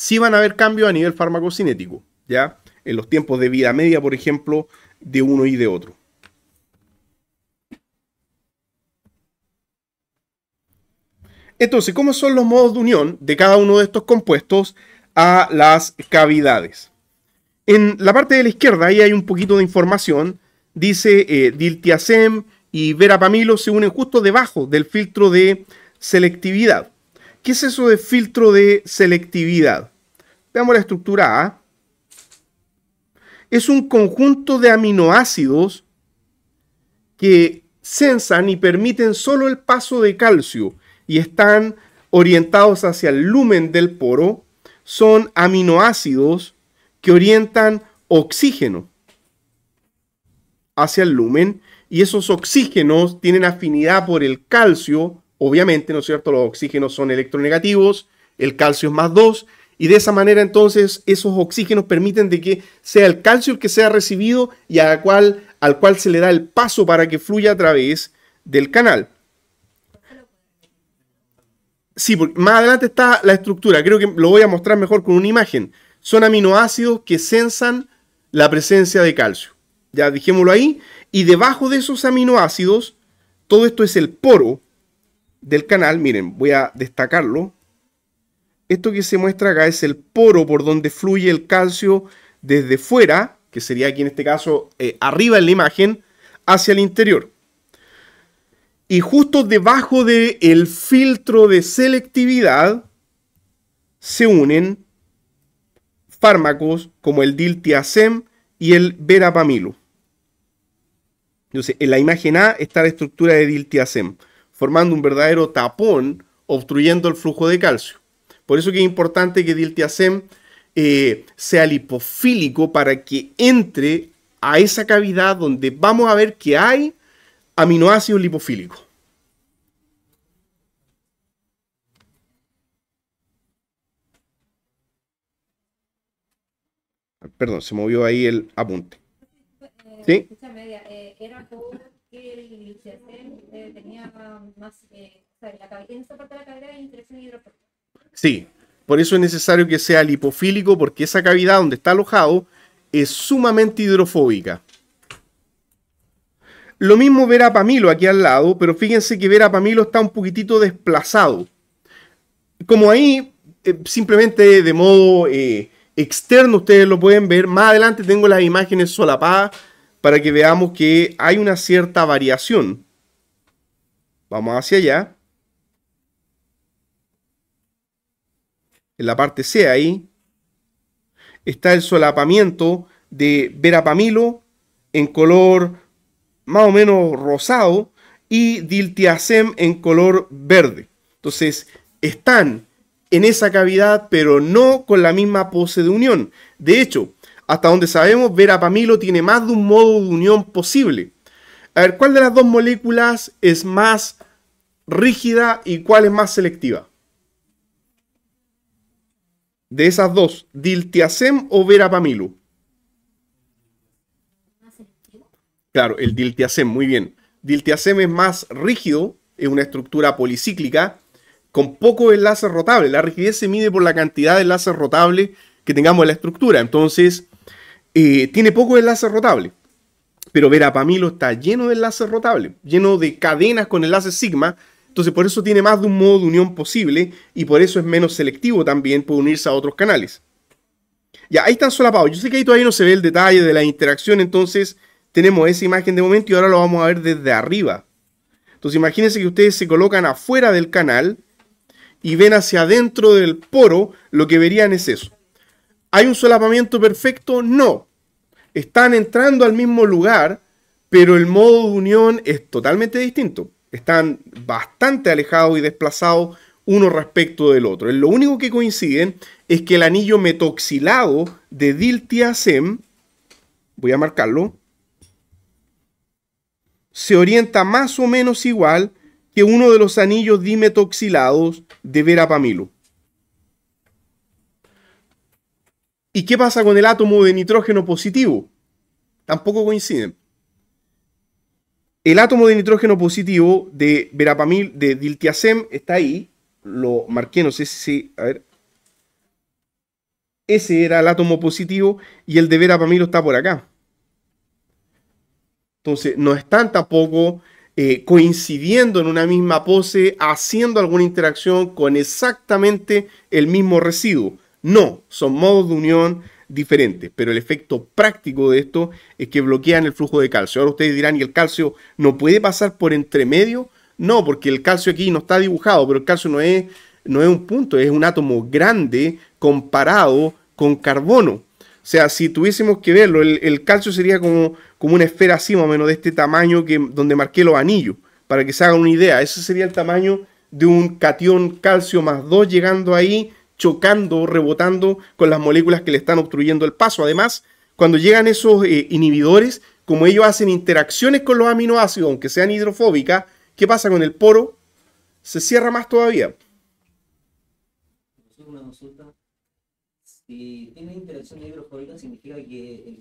sí van a haber cambios a nivel farmacocinético, ¿ya? En los tiempos de vida media, por ejemplo, de uno y de otro. Entonces, ¿cómo son los modos de unión de cada uno de estos compuestos a las cavidades? En la parte de la izquierda, ahí hay un poquito de información, dice eh, diltiazem y verapamilo se unen justo debajo del filtro de selectividad. ¿Qué es eso de filtro de selectividad? Veamos la estructura A. Es un conjunto de aminoácidos que sensan y permiten solo el paso de calcio y están orientados hacia el lumen del poro. Son aminoácidos que orientan oxígeno hacia el lumen y esos oxígenos tienen afinidad por el calcio Obviamente, ¿no es cierto? Los oxígenos son electronegativos, el calcio es más 2, y de esa manera entonces esos oxígenos permiten de que sea el calcio el que sea recibido y al cual, al cual se le da el paso para que fluya a través del canal. Sí, más adelante está la estructura, creo que lo voy a mostrar mejor con una imagen. Son aminoácidos que sensan la presencia de calcio. Ya dijémoslo ahí. Y debajo de esos aminoácidos, todo esto es el poro, del canal, miren, voy a destacarlo. Esto que se muestra acá es el poro por donde fluye el calcio desde fuera, que sería aquí en este caso eh, arriba en la imagen, hacia el interior. Y justo debajo del el filtro de selectividad se unen fármacos como el diltiazem y el verapamilo. Entonces, en la imagen A está la estructura de diltiazem formando un verdadero tapón, obstruyendo el flujo de calcio. Por eso que es importante que diltiazem eh, sea lipofílico para que entre a esa cavidad donde vamos a ver que hay aminoácidos lipofílicos. Perdón, se movió ahí el apunte. Eh, ¿Sí? Eh, era que el tenía Sí, por eso es necesario que sea lipofílico, porque esa cavidad donde está alojado es sumamente hidrofóbica. Lo mismo verá Pamilo aquí al lado, pero fíjense que Vera Pamilo está un poquitito desplazado. Como ahí, eh, simplemente de modo eh, externo ustedes lo pueden ver. Más adelante tengo las imágenes solapadas para que veamos que hay una cierta variación. Vamos hacia allá. En la parte C ahí está el solapamiento de verapamilo en color más o menos rosado y diltiazem en color verde. Entonces, están en esa cavidad, pero no con la misma pose de unión. De hecho, hasta donde sabemos, verapamilo tiene más de un modo de unión posible. A ver, ¿cuál de las dos moléculas es más rígida y cuál es más selectiva? De esas dos, diltiazem o verapamilu. Claro, el diltiazem, muy bien. Diltiazem es más rígido, es una estructura policíclica, con poco enlace rotable. La rigidez se mide por la cantidad de enlace rotable que tengamos en la estructura. Entonces, eh, tiene poco enlace rotable. Pero verapamilo está lleno de enlaces rotables, lleno de cadenas con enlaces sigma. Entonces por eso tiene más de un modo de unión posible y por eso es menos selectivo también, por unirse a otros canales. Ya, ahí están solapados. Yo sé que ahí todavía no se ve el detalle de la interacción, entonces tenemos esa imagen de momento y ahora lo vamos a ver desde arriba. Entonces imagínense que ustedes se colocan afuera del canal y ven hacia adentro del poro, lo que verían es eso. ¿Hay un solapamiento perfecto? No, están entrando al mismo lugar, pero el modo de unión es totalmente distinto. Están bastante alejados y desplazados uno respecto del otro. Lo único que coinciden es que el anillo metoxilado de diltiazem, voy a marcarlo, se orienta más o menos igual que uno de los anillos dimetoxilados de verapamilo. ¿Y qué pasa con el átomo de nitrógeno positivo? Tampoco coinciden. El átomo de nitrógeno positivo de verapamil, de diltiazem, está ahí. Lo marqué, no sé si. A ver. Ese era el átomo positivo y el de verapamil está por acá. Entonces, no están tampoco eh, coincidiendo en una misma pose, haciendo alguna interacción con exactamente el mismo residuo. No, son modos de unión diferentes, pero el efecto práctico de esto es que bloquean el flujo de calcio. Ahora ustedes dirán, ¿y el calcio no puede pasar por entre medio? No, porque el calcio aquí no está dibujado, pero el calcio no es, no es un punto, es un átomo grande comparado con carbono. O sea, si tuviésemos que verlo, el, calcio sería como, una esfera así más o menos de este tamaño que, donde marqué los anillos, para que se hagan una idea. Ese sería el tamaño de un catión calcio más 2 llegando ahí chocando, rebotando con las moléculas que le están obstruyendo el paso. Además, cuando llegan esos eh, inhibidores, como ellos hacen interacciones con los aminoácidos, aunque sean hidrofóbicas, ¿qué pasa con el poro? Se cierra más todavía.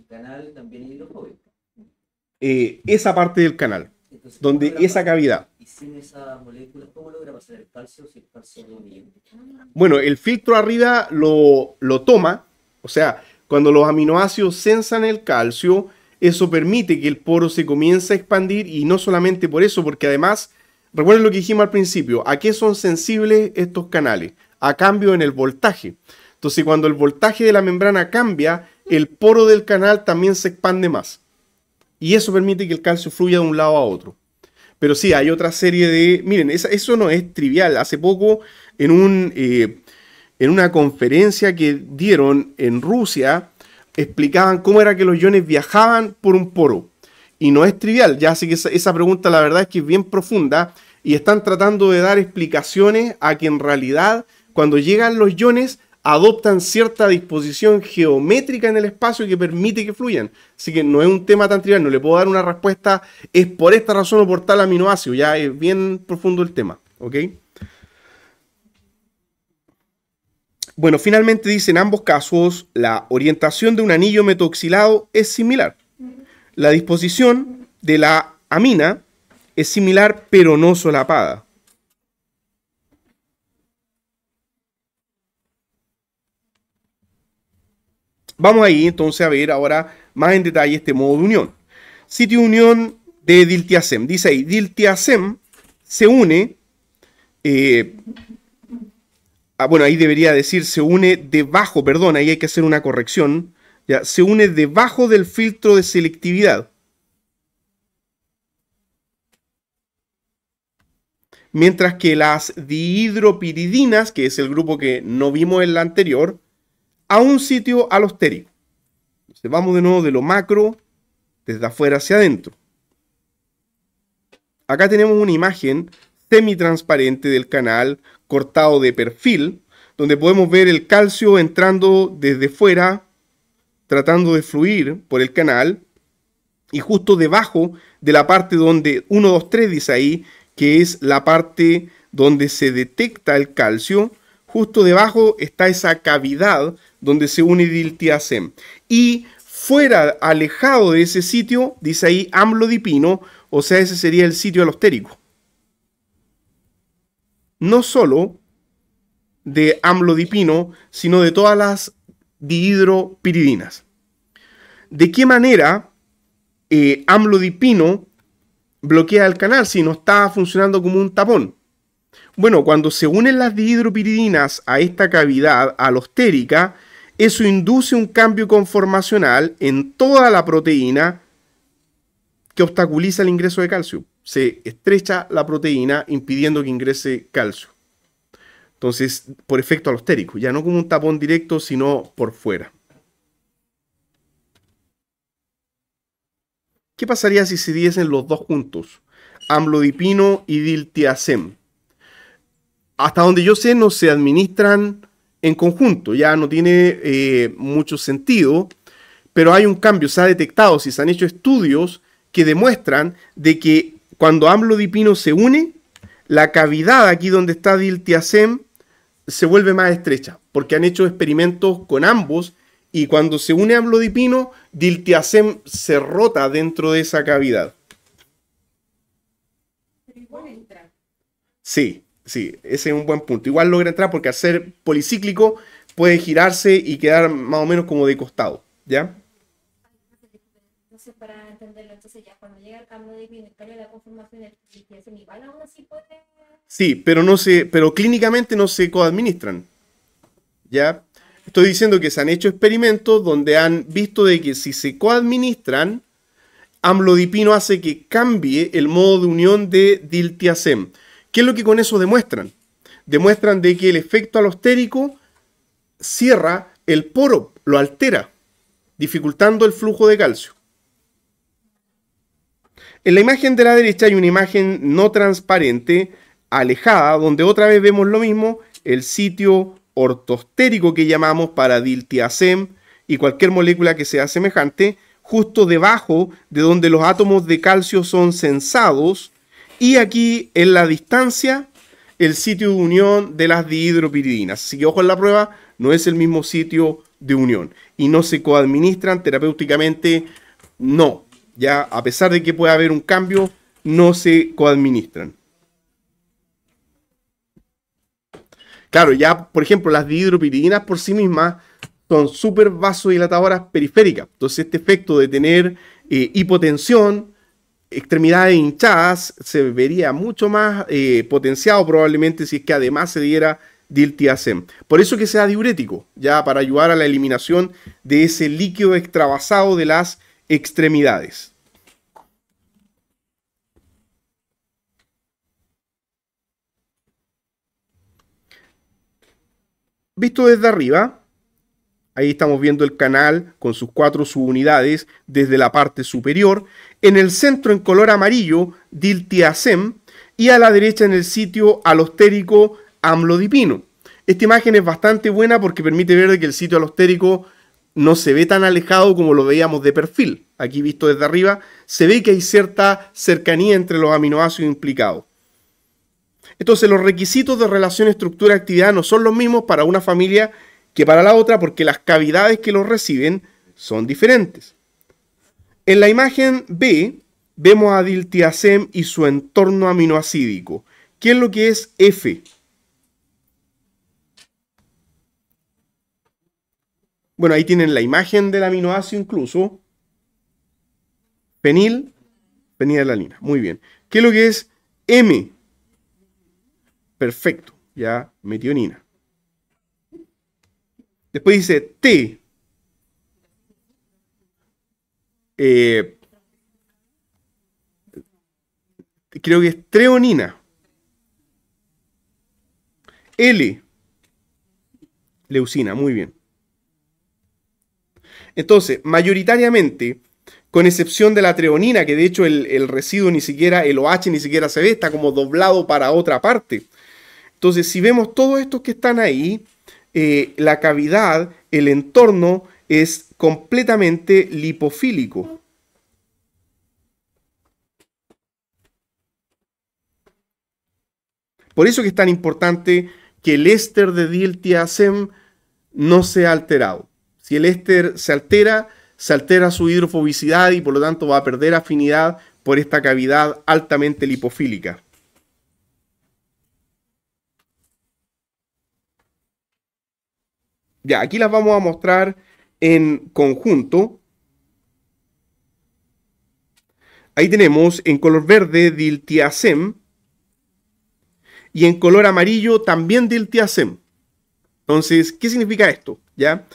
canal esa parte del canal, donde esa cavidad esa molécula, calcio Bueno, el filtro arriba lo, lo toma, o sea, cuando los aminoácidos sensan el calcio, eso permite que el poro se comience a expandir y no solamente por eso, porque además, recuerden lo que dijimos al principio, ¿a qué son sensibles estos canales? A cambio en el voltaje. Entonces, cuando el voltaje de la membrana cambia, el poro del canal también se expande más. Y eso permite que el calcio fluya de un lado a otro. Pero sí, hay otra serie de... Miren, eso no es trivial. Hace poco, en, un, eh, en una conferencia que dieron en Rusia, explicaban cómo era que los iones viajaban por un poro. Y no es trivial, ya así que esa, esa pregunta la verdad es que es bien profunda y están tratando de dar explicaciones a que en realidad cuando llegan los iones adoptan cierta disposición geométrica en el espacio que permite que fluyan. Así que no es un tema tan trivial, no le puedo dar una respuesta, es por esta razón o por tal aminoácido, ya es bien profundo el tema, ¿ok? Bueno, finalmente dice, en ambos casos, la orientación de un anillo metoxilado es similar. La disposición de la amina es similar pero no solapada. Vamos ahí entonces a ver ahora más en detalle este modo de unión. Sitio unión de Diltiazem. Dice ahí, Diltiazem se une, eh, ah, bueno, ahí debería decir, se une debajo, perdón, ahí hay que hacer una corrección, se une debajo del filtro de selectividad. Mientras que las dihidropiridinas, que es el grupo que no vimos en la anterior, a un sitio alostérico. Entonces, vamos de nuevo de lo macro, desde afuera hacia adentro. Acá tenemos una imagen semi-transparente del canal cortado de perfil, donde podemos ver el calcio entrando desde fuera, tratando de fluir por el canal, y justo debajo de la parte donde 1, 2, 3 dice ahí, que es la parte donde se detecta el calcio, justo debajo está esa cavidad donde se une diltiazem. Y fuera, alejado de ese sitio, dice ahí amlodipino, o sea, ese sería el sitio alostérico. No solo de amlodipino, sino de todas las dihidropiridinas. ¿De qué manera eh, amlodipino bloquea el canal si no está funcionando como un tapón? Bueno, cuando se unen las dihidropiridinas a esta cavidad alostérica, eso induce un cambio conformacional en toda la proteína que obstaculiza el ingreso de calcio. Se estrecha la proteína impidiendo que ingrese calcio. Entonces, por efecto alostérico, ya no como un tapón directo, sino por fuera. ¿Qué pasaría si se diesen los dos juntos? Amlodipino y diltiazem hasta donde yo sé, no se administran en conjunto, ya no tiene eh, mucho sentido, pero hay un cambio, se ha detectado, si se han hecho estudios que demuestran de que cuando amlodipino se une, la cavidad aquí donde está diltiazem se vuelve más estrecha, porque han hecho experimentos con ambos y cuando se une amlodipino, diltiazem se rota dentro de esa cavidad. Sí, Sí, ese es un buen punto. Igual logra entrar porque al ser policíclico puede girarse y quedar más o menos como de costado, ¿ya? para entenderlo, entonces ya cuando llega cambio de Sí, pero, no sé, pero clínicamente no se coadministran, ¿ya? Estoy diciendo que se han hecho experimentos donde han visto de que si se coadministran, amlodipino hace que cambie el modo de unión de diltiazem. ¿Qué es lo que con eso demuestran? Demuestran de que el efecto alostérico cierra el poro, lo altera, dificultando el flujo de calcio. En la imagen de la derecha hay una imagen no transparente, alejada, donde otra vez vemos lo mismo, el sitio ortostérico que llamamos para diltiazem y cualquier molécula que sea semejante, justo debajo de donde los átomos de calcio son sensados y aquí en la distancia, el sitio de unión de las dihidropiridinas. Así que ojo en la prueba, no es el mismo sitio de unión. Y no se coadministran terapéuticamente, no. Ya, a pesar de que pueda haber un cambio, no se coadministran. Claro, ya, por ejemplo, las dihidropiridinas por sí mismas son súper vasodilatadoras periféricas. Entonces, este efecto de tener eh, hipotensión extremidades hinchadas se vería mucho más eh, potenciado probablemente si es que además se diera diltiazem. Por eso que sea diurético, ya para ayudar a la eliminación de ese líquido extravasado de las extremidades. Visto desde arriba, ahí estamos viendo el canal con sus cuatro subunidades desde la parte superior en el centro en color amarillo diltiazem y a la derecha en el sitio alostérico amlodipino. Esta imagen es bastante buena porque permite ver que el sitio alostérico no se ve tan alejado como lo veíamos de perfil. Aquí visto desde arriba, se ve que hay cierta cercanía entre los aminoácidos implicados. Entonces, los requisitos de relación estructura-actividad no son los mismos para una familia que para la otra porque las cavidades que los reciben son diferentes. En la imagen B vemos a diltiazem y su entorno aminoacídico. ¿Qué es lo que es F? Bueno, ahí tienen la imagen del aminoácido incluso. Penil, línea. Muy bien. ¿Qué es lo que es M? Perfecto, ya metionina. Después dice T, Eh, creo que es treonina. L. Leucina, muy bien. Entonces, mayoritariamente, con excepción de la treonina, que de hecho el, residuo ni siquiera, el OH ni siquiera se ve, está como doblado para otra parte. Entonces, si vemos todos estos que están ahí, eh, la cavidad, el entorno, es completamente lipofílico. Por eso que es tan importante que el éster de diltiazem no sea alterado. Si el éster se altera, se altera su hidrofobicidad y por lo tanto va a perder afinidad por esta cavidad altamente lipofílica. Ya, aquí las vamos a mostrar en conjunto. Ahí tenemos en color verde diltiazem y en color amarillo también diltiazem. Entonces, ¿qué significa esto? ¿Ya?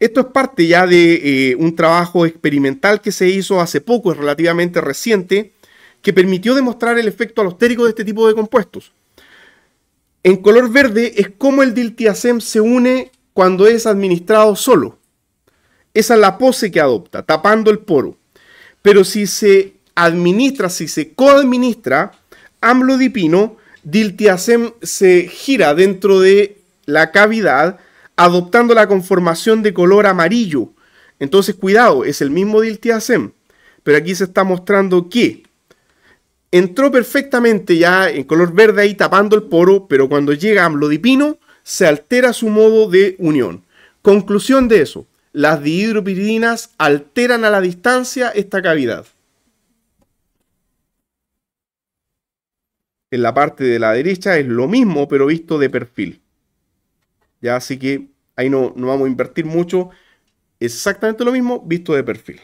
Esto es parte ya de eh, un trabajo experimental que se hizo hace poco, es relativamente reciente, que permitió demostrar el efecto alostérico de este tipo de compuestos. En color verde es cómo el diltiazem se une cuando es administrado solo. Esa es la pose que adopta, tapando el poro. Pero si se administra, si se coadministra, dipino, diltiazem se gira dentro de la cavidad adoptando la conformación de color amarillo. Entonces, cuidado, es el mismo diltiazem, pero aquí se está mostrando que entró perfectamente ya en color verde ahí tapando el poro, pero cuando llega dipino se altera su modo de unión. Conclusión de eso, las dihidropiridinas alteran a la distancia esta cavidad. En la parte de la derecha es lo mismo, pero visto de perfil. Ya, así que ahí no, no vamos a invertir mucho. Exactamente lo mismo, visto de perfil.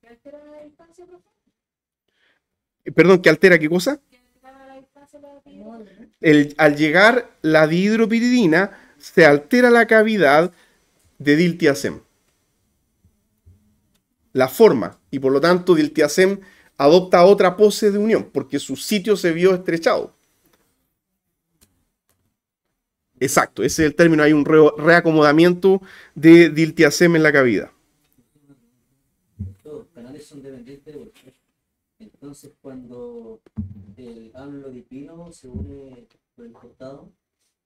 ¿Qué altera la distancia, profe? perdón, ¿qué altera qué cosa? al llegar la dihidropiridina, se altera la cavidad de diltiazem. La forma, y por lo tanto diltiazem adopta otra pose de unión, porque su sitio se vio estrechado. Exacto, ese es el término, hay un reacomodamiento de diltiazem en la cabida canales son dependientes Entonces, cuando el ángulo se une por el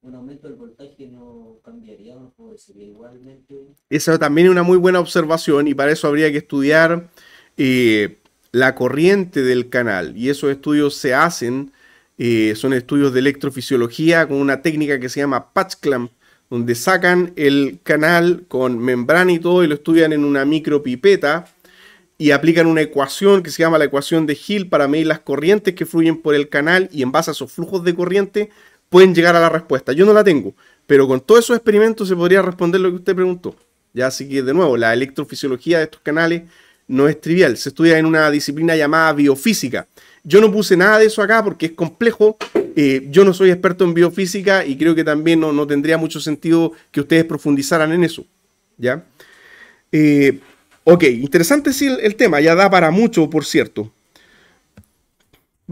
un aumento del voltaje no cambiaría, no igualmente. Esa también es una muy buena observación y para eso habría que estudiar eh, la corriente del canal y esos estudios se hacen, eh, son estudios de electrofisiología con una técnica que se llama patch clamp, donde sacan el canal con membrana y todo y lo estudian en una micropipeta y aplican una ecuación que se llama la ecuación de Hill para medir las corrientes que fluyen por el canal y en base a esos flujos de corriente pueden llegar a la respuesta. Yo no la tengo, pero con todos esos experimentos se podría responder lo que usted preguntó. Ya así que de nuevo, la electrofisiología de estos canales no es trivial, se estudia en una disciplina llamada biofísica. Yo no puse nada de eso acá porque es complejo, eh, yo no soy experto en biofísica y creo que también no, tendría mucho sentido que ustedes profundizaran en eso. ¿Ya? Eh, ok, interesante sí el tema, ya da para mucho, por cierto.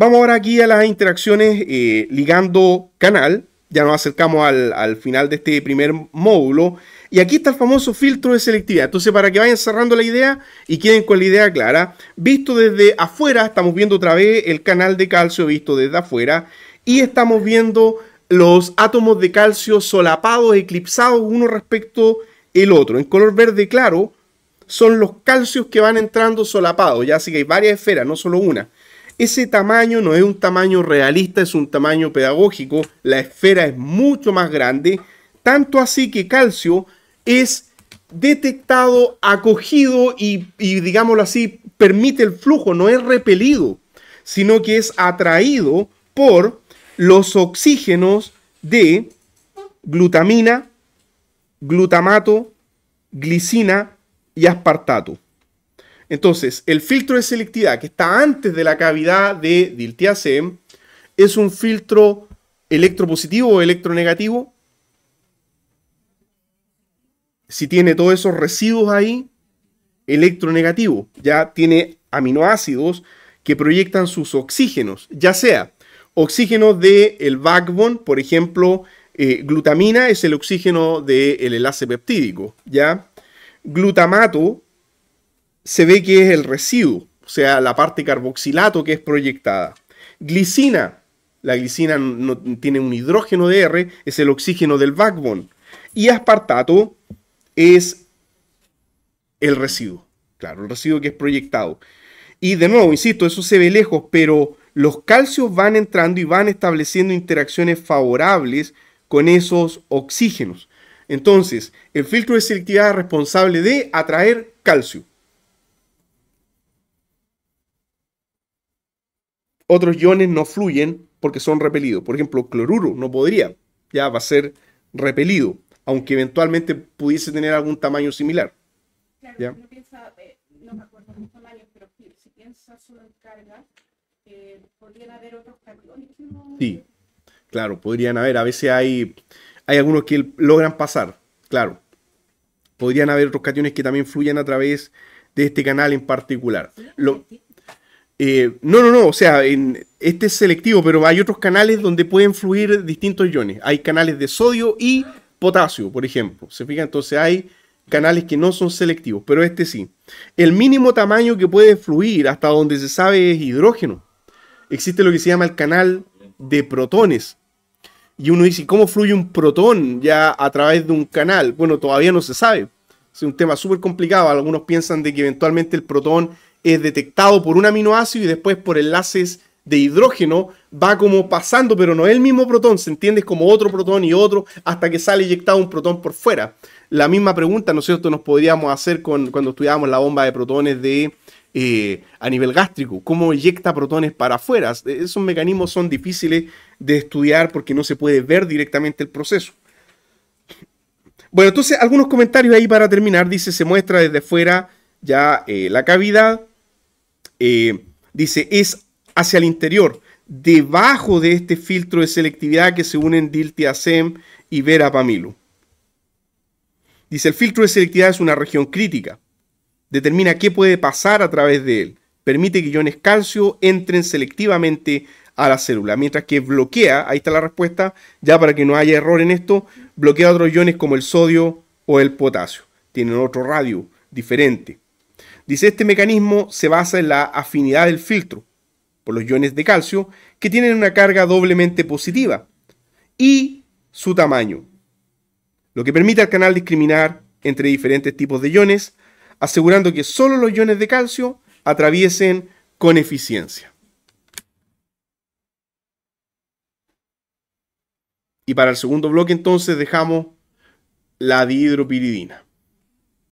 Vamos ahora aquí a las interacciones eh, ligando canal. Ya nos acercamos al, final de este primer módulo. Y aquí está el famoso filtro de selectividad. Entonces, para que vayan cerrando la idea y queden con la idea clara, visto desde afuera, estamos viendo otra vez el canal de calcio visto desde afuera. Y estamos viendo los átomos de calcio solapados, eclipsados uno respecto el otro. En color verde claro son los calcios que van entrando solapados. Ya sé que hay varias esferas, no solo una. Ese tamaño no es un tamaño realista, es un tamaño pedagógico. La esfera es mucho más grande, tanto así que calcio es detectado, acogido y, digámoslo así, permite el flujo, no es repelido, sino que es atraído por los oxígenos de glutamina, glutamato, glicina y aspartato. Entonces, el filtro de selectividad que está antes de la cavidad de diltiazem es un filtro electropositivo o electronegativo. Si tiene todos esos residuos ahí, electronegativo, ya tiene aminoácidos que proyectan sus oxígenos, ya sea oxígeno del el backbone, por ejemplo, eh, glutamina es el oxígeno del enlace peptídico, ¿ya? Glutamato se ve que es el residuo, o sea, la parte carboxilato que es proyectada. Glicina, la glicina no, tiene un hidrógeno de R, es el oxígeno del backbone. Y aspartato es el residuo, claro, el residuo que es proyectado. Y de nuevo, insisto, eso se ve lejos, pero los calcios van entrando y van estableciendo interacciones favorables con esos oxígenos. Entonces, el filtro de selectividad es responsable de atraer calcio. Otros iones no fluyen porque son repelidos. Por ejemplo, cloruro no podría, ya va a ser repelido, aunque eventualmente pudiese tener algún tamaño similar. Claro, eh, no me acuerdo los tamaños, pero si piensa solo en carga, eh, podrían haber otros Sí, claro, podrían haber. A veces hay, hay algunos que logran pasar, claro. Podrían haber otros cationes que también fluyan a través de este canal en particular. Lo, eh, no, no, no, o sea, este es selectivo, pero hay otros canales donde pueden fluir distintos iones. Hay canales de sodio y potasio, por ejemplo. ¿Se fija? Entonces hay canales que no son selectivos, pero este sí. El mínimo tamaño que puede fluir hasta donde se sabe es hidrógeno. Existe lo que se llama el canal de protones. Y uno dice, ¿cómo fluye un protón ya a través de un canal? Bueno, todavía no se sabe. Es un tema súper complicado. Algunos piensan de que eventualmente el protón es detectado por un aminoácido y después por enlaces de hidrógeno va como pasando, pero no es el mismo protón, ¿se entiende? como otro protón y otro hasta que sale eyectado un protón por fuera. La misma pregunta, ¿no es cierto?, nos podríamos hacer con, cuando estudiábamos la bomba de protones de, eh, a nivel gástrico, cómo eyecta protones para afuera. Esos mecanismos son difíciles de estudiar porque no se puede ver directamente el proceso. Bueno, entonces algunos comentarios ahí para terminar. Dice, se muestra desde fuera ya eh, la cavidad eh, dice, es hacia el interior, debajo de este filtro de selectividad que se unen diltiazem y verapamilu. Dice, el filtro de selectividad es una región crítica. Determina qué puede pasar a través de él. Permite que iones calcio entren selectivamente a la célula, mientras que bloquea, ahí está la respuesta, ya para que no haya error en esto, bloquea otros iones como el sodio o el potasio. Tienen otro radio diferente. Dice, este mecanismo se basa en la afinidad del filtro por los iones de calcio, que tienen una carga doblemente positiva, y su tamaño, lo que permite al canal discriminar entre diferentes tipos de iones, asegurando que solo los iones de calcio atraviesen con eficiencia. Y para el segundo bloque entonces dejamos la dihidropiridina.